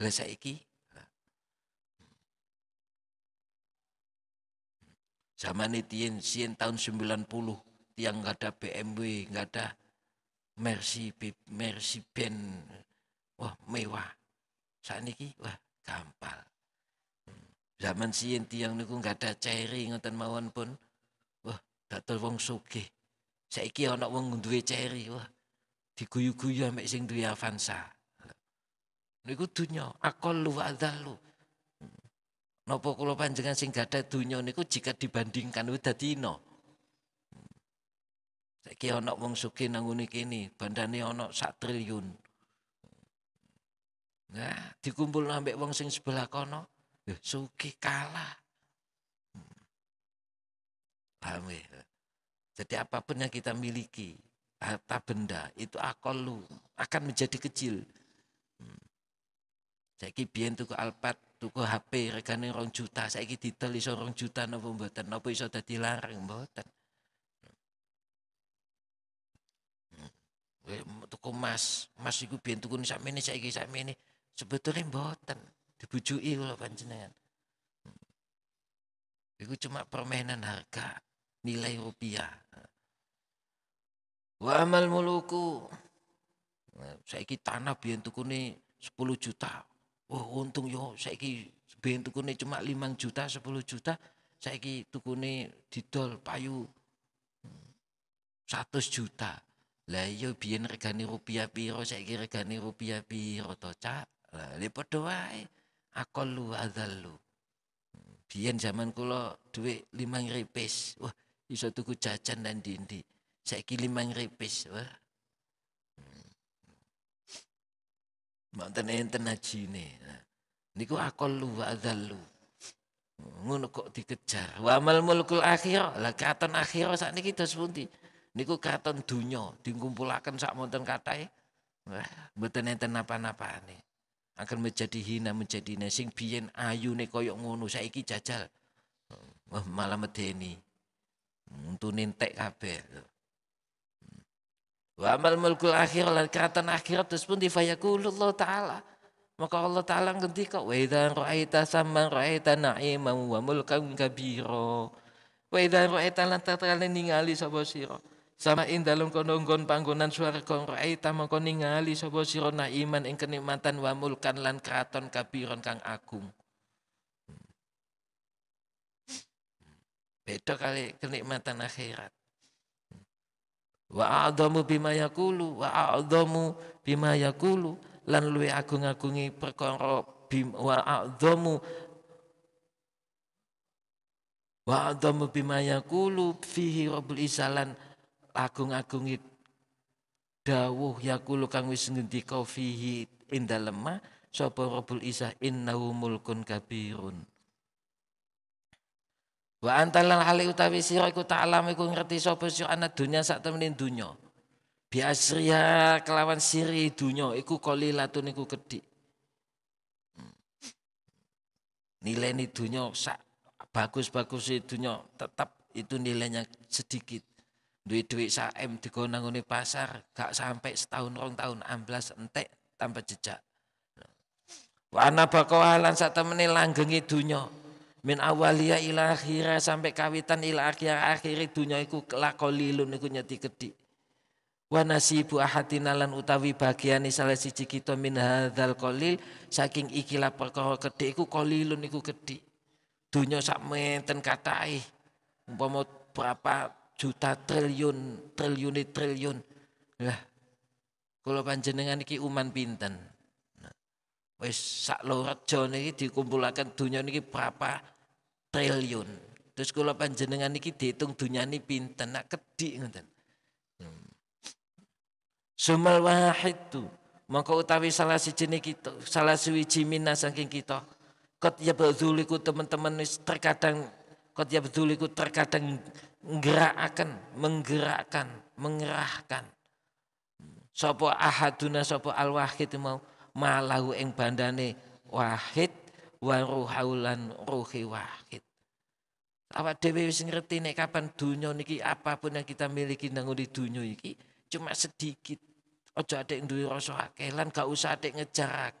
Lah saiki Zaman itu sien tahun 90 tiang gak ada BMW, gak ada Mercy Mercy ben Wah, mewah. Saat ini wah, gampang. Zaman si siyen yang niku nggak ada ceri ngoten mawon pun. Wah, dadal wong sugih. Saiki ana wong duwe cairi, wah. Diguyu-guyu ambek sing duwe Avanza. Niku dunya akol lu adalu. Napa kula panjenengan sing gada dunya niku jika dibandingkan wis dadi ino. Saiki ana wong sugih nang ngene kene, bandane ana sak triliun. Nah, dikumpul ambek wong sing sebelah kono, Suki kalah. Hmm. Paham ya? Jadi apapun yang kita miliki, harta benda, itu akolu akan menjadi kecil. Hmm. Saya kibian tuku alpat, tuku HP regane rong juta, saya detail iso rong juta nopo mboten, nopo iso dati larang mboten. Hmm. hmm. Tuku emas, emas iku biyen tuku ini, saiki ini sebetulnya mboten dibujui kalau panjenengan. Hmm. Itu cuma permainan harga, nilai rupiah. Wa amal muluku. Nah, saiki tanah biar tukuni 10 juta. Oh untung yo saya saiki biar tukuni cuma 5 juta, 10 juta. Saya Saiki tukuni didol payu 100 hmm, juta. Lah yo iya, biar regani rupiah piro, saiki regani rupiah biro toca. Cak? Lah padha akollu adallu. Biyen zaman kulo duwe lima ripis. Wah, iso tuku jajan dan dindi. Saiki lima ripis. Wah. Hmm. Mboten enten ajine. Niku akollu wa adallu. Ngono kok dikejar. Wa amal mulkul akhir, lah katon akhir ini kita pundi? Niku katon dunyo dikumpulaken sak monten katai Wah, mboten apa napa nih akan menjadi hina menjadi hina biyen ayu ayune koyok ngono saiki jajal wah malah medeni untuk nintek kabeh wa amal mulkul akhir lan kata akhirat terus pun difayakulullah taala maka Allah taala kok wa idza ra'aita samman ra'aita na'iman wa mulkan kabira wa idza ra'aita lan tatralen ningali sapa sira sama ing dalem kono nggon panggonan swarga ra'aita mengko sobo siro na iman ing kenikmatan wa mulkan lan keraton kabiron kang agung. Beda kali kenikmatan akhirat. Wa a'adhamu bima kulu, wa a'adhamu bima kulu, lan luwe agung-agungi perkara wa a'adhamu wa a'adhamu bima kulu, fihi rabbul isalan agung-agungi dawuh yakulu kang wis ngendika fihi ing dalem sapa Rabbul Isa innahu mulkun kabirun Wa antal hale utawi sira iku ta'lam iku ngerti sapa sira ana dunya sak temene dunya. Biasriha kelawan siri dunya iku qalilatun iku gedhi. Hmm. Nilai ini dunia sak bagus-bagus itu dunia tetap itu nilainya sedikit duit-duit saem di nanggone pasar gak sampai setahun rong tahun amblas entek tanpa jejak wana bakohalan saat temene langgengi dunya min awalia ila akhirah sampai kawitan ila akhir akhir dunya iku lakolilun iku nyeti kedi. wa nasibu ahatina lan utawi bagiane salah siji kita min hadzal qalil saking ikilah perkara gedhe iku qalilun iku gedhe dunya sak menten katai umpama berapa juta triliun triliun triliun lah kalau panjenengan iki uman pinten nah, wis sak lorejo ini dikumpulaken dunia niki berapa triliun terus kalau panjenengan niki dihitung dunia ini pinten nak kedik ngoten hmm. Sumal wahid tu maka utawi salah siji kita salah siji mina saking kita kot ya beduliku teman-teman terkadang kot ya beduliku terkadang menggerakkan, menggerakkan, mengerahkan. Sopo ahaduna sopo al wahid mau malahu eng bandane wahid waruhaulan ruhi wahid. Awak Dewi wis ngerti nek kapan dunia niki apapun yang kita miliki nang di dunia iki cuma sedikit. Ojo ada yang duwe rasa akeh lan gak usah ada ngejar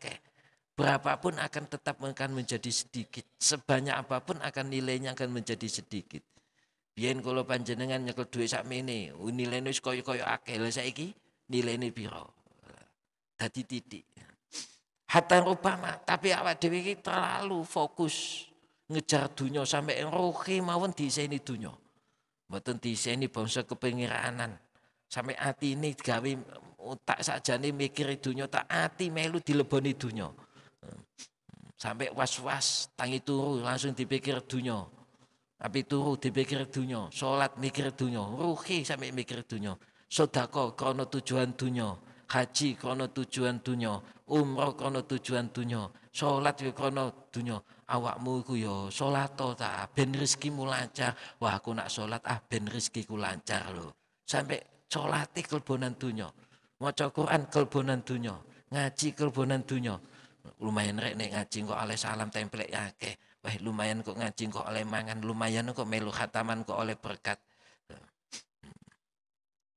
Berapapun akan tetap akan menjadi sedikit. Sebanyak apapun akan nilainya akan menjadi sedikit. Biyen kula panjenengan nyekel dhuwit sakmene, nilene wis kaya-kaya akeh. Lah saiki nilene pira? Dadi titik. Hatta rupama, tapi awak dhewe iki terlalu fokus ngejar dunya sampai yang rohi mawon diiseni dunya. Mboten diiseni bangsa kepengiranan. Sampai hati ini gawe tak nih mikir dunya tak hati melu dileboni dunya. Sampai was-was tangi turu langsung dipikir dunya. Tapi turu dipikir dunya, sholat mikir dunya, ruhi sampai mikir dunya. Sodako krono tujuan dunya, haji krono tujuan dunya, umroh krono tujuan dunya, salat krono dunya. Awakmu ku yo salat to ta, ben rezekimu lancar. Wah aku nak sholat ah ben rizkiku lancar lho. Sampai sholati kelbonan dunya. mau Quran kelbonan dunya, ngaji kelbonan dunya. Lumayan rek nek ngaji kok alih salam templek akeh. Ya, Wah eh, lumayan kok ngaji kok oleh mangan, lumayan kok melu khataman kok oleh berkat.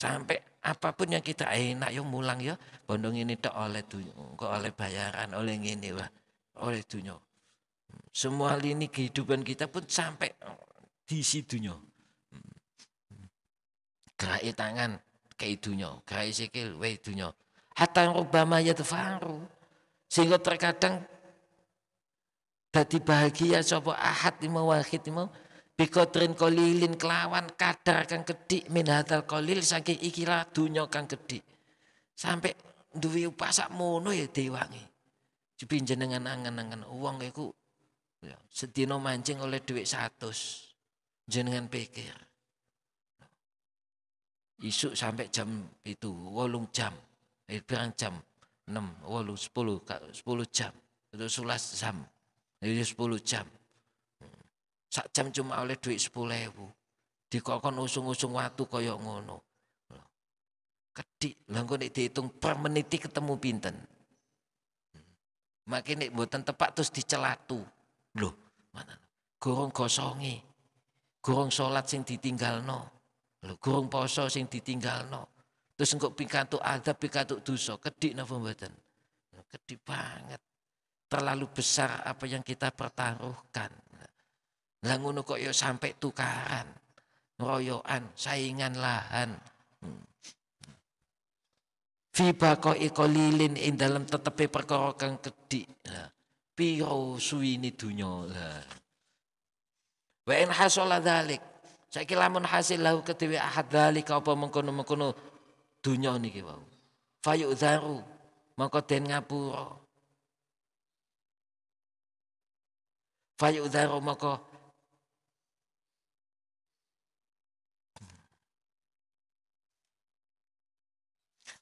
Sampai apapun yang kita enak eh, yo mulang yo, bondong ini tak oleh dunia, kok oleh bayaran, oleh ini wah, oleh dunia. Semua lini kehidupan kita pun sampai di situ dunia. Gerai tangan ke dunia, gerai sikil we dunia. Hatta rubama yadfaru. Sehingga terkadang Tadi bahagia sopo ahad lima wahid lima bikodrin kolilin kelawan kadar kang kedik min kolil saking ikilah dunya kang kedik. Sampai duwi upasak mono ya dewangi. Jepi jenengan angan-angan uang iku ya, setino mancing oleh duit satu Jenengan pikir. Isuk sampai jam itu, wolung jam, eh, jam, enam wolung sepuluh sepuluh jam, itu sulas jam, jadi 10 jam. Sak jam cuma oleh duit 10.000. Dikokon usung-usung watu koyok ngono. Kedik, lah engko dihitung per menit ketemu pinten. Makin nek buatan tepak terus dicelatu. Loh, mana? Gurung gosongi. gurung solat sing no, Loh, gurung poso sing no, Terus engko pikantuk azab, pikantuk dosa, kedik napa buatan, Kedik banget terlalu besar apa yang kita pertaruhkan. Lah ngono kok yo ya sampai tukaran, royoan, saingan lahan. Hmm. Fiba iko lilin ing dalam tetepi perkara kang gedhi. Piro suwini dunya. Wa in hasala dzalik. Saiki lamun hasil lahu kedhewe ahad dzalik apa mengkono-mengkono dunya niki Fayuk Fayudzaru mengko den ngapura. fayudharu maka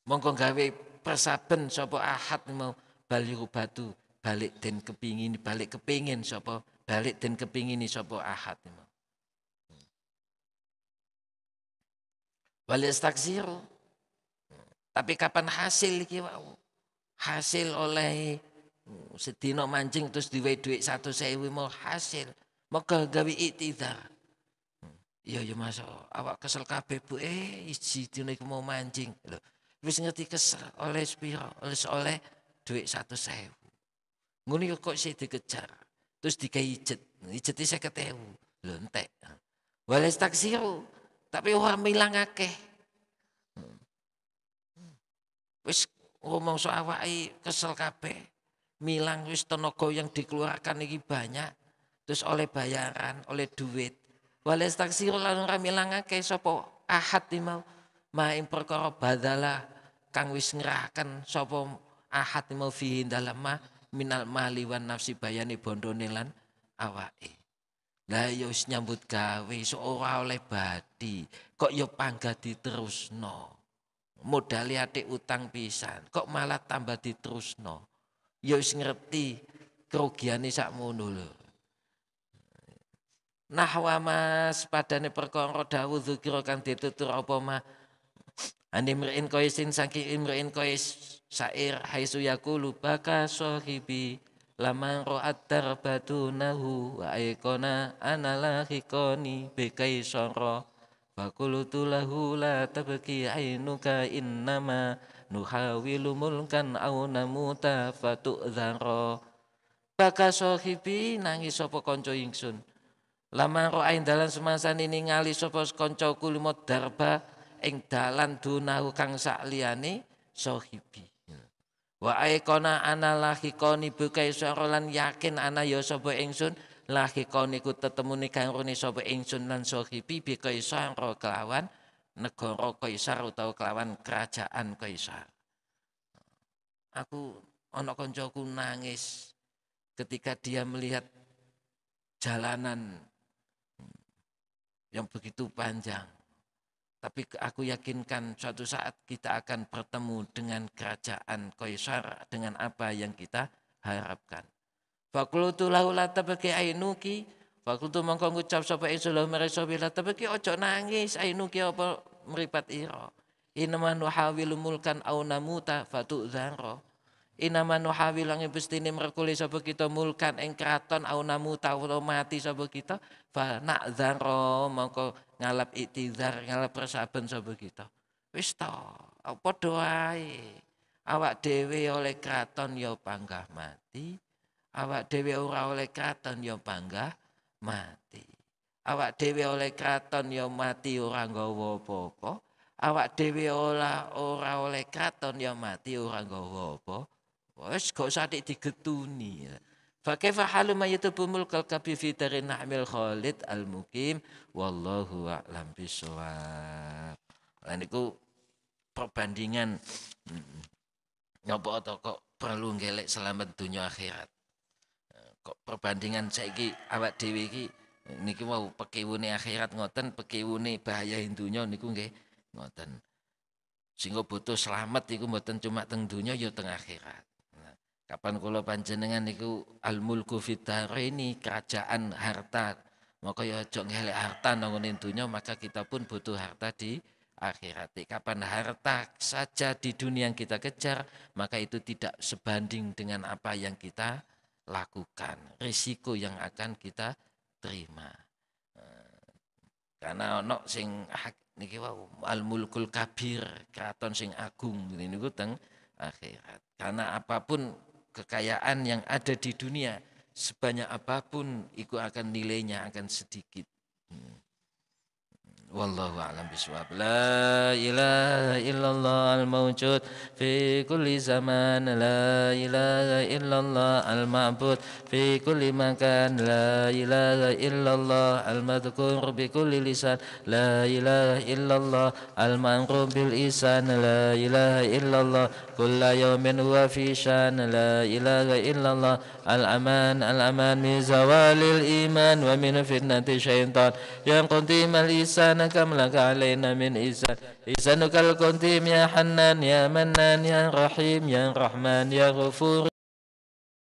mongko gawe persaben sapa ahad mau baliru batu balik dan kepingin balik kepingin sapa balik dan kepingin sapa ahad mau balik staksir, tapi kapan hasil iki wau hasil oleh Hmm, sedino mancing terus diwe satu sewi mau hasil. Moga gawe iktidar. Hmm, iyo ya masuk awak kesel kabeh Bu. Eh iji dino iku mau mancing. Lho, wis ngerti kesel oleh spiro? Oleh oleh satu sewu Ngono kok sih dikejar. Terus dikai jet Ijete saya ketemu entek. Wales taksiru. Tapi orang bilang akeh. Hmm. Wis ngomong awak awake kesel kabeh milang wis tenaga yang dikeluarkan iki banyak terus oleh bayaran oleh duit wales taksir lan ora milangake sapa ahad mau ma ing perkara badala kang wis ngerahkan sapa ahad mau fi dalam ma minal mali wan nafsi bayani bondone lan awake Lah ya wis nyambut gawe ora oleh badi, kok ya pangga diterusno. modal atik utang pisan, kok malah tambah diterusno ya wis ngerti kerugiane sakmono lho. Nahwa mas padane perkara dawuh dzikira kang ditutur apa ma Ani mriin qaisin saking imriin qais syair haisu yaqulu baka sahibi laman ra'at darbatunahu wa aikona anala bekai bikai sara fakulutu lahu la tabki ainuka innama nuhawilu mulkan au namuta fatu'dhara baka sahibi nangis sapa kanca ingsun laman ain dalan semasa ini ngali sapa kanca kulimot darba ing dalan dunahu kang sak liyane sahibi wa aikona ana koni bukai sira yakin ana ya sapa ingsun lahikoni ku tetemune kang rene sapa ingsun lan sahibi bikai sangro kelawan negara kaisar utawa kelawan kerajaan kaisar. Aku ana koncoku nangis ketika dia melihat jalanan yang begitu panjang. Tapi aku yakinkan suatu saat kita akan bertemu dengan kerajaan Kaisar dengan apa yang kita harapkan. Fakultu itu la tabaki ainuki Fakultu itu mengkongucap sapa isu mereka marisha bila ojo nangis ainuki apa meripat iro. Inaman nuhawilu mulkan au namuta fatu zaro. Inaman nuhawilu ang bestini merkuli sapa kita mulkan ing kraton au namuta utawa mati sapa kita fa nak zaro mongko ngalap itizar ngalap persaben sapa kita. Wis to, padha wae. Awak dewi oleh kraton yo ya panggah mati, awak dewi ora oleh kraton yo ya panggah mati awak dhewe oleh kraton ya mati ora nggawa apa-apa awak dhewe ora ora oleh kraton ya mati ora nggawa apa wis gak usah digetuni Fakaifa halu mayatubu mulkal kabi fi darin Khalid al mukim wallahu a'lam bishawab. Lah niku perbandingan nyoba atau kok perlu ngelek selamat dunia akhirat. Eh, kok perbandingan saiki awak dhewe iki niki pakai pekiwune akhirat ngoten pekiwune bahaya hindunya niku nggih ngoten sehingga butuh selamat niku mboten cuma teng dunya ya teng akhirat nah, kapan kula panjenengan niku al mulku ini kerajaan harta maka ya aja ngelek harta nang dunya maka kita pun butuh harta di akhirat kapan harta saja di dunia yang kita kejar maka itu tidak sebanding dengan apa yang kita lakukan risiko yang akan kita terima. Karena ono sing hak niki wau al mulkul kabir, keraton sing agung ini niku teng akhirat. Karena apapun kekayaan yang ada di dunia sebanyak apapun itu akan nilainya akan sedikit. Hmm. Wallahu a'lam bishawab. La ilaha illallah al-mawjud fi kulli zaman. La ilaha illallah al-ma'bud fi kulli makan. La ilaha illallah al-madhkur bi kulli lisan. La ilaha illallah al-manqur bil isan. La ilaha illallah kulla yawmin huwa fi shan. La ilaha illallah al-aman al-aman min zawalil iman wa min fitnati syaitan. Yang qutimal isan سبحانك ما لك علينا من إحسان إحسانك القديم يا حنان يا منان يا رحيم يا رحمن يا غفور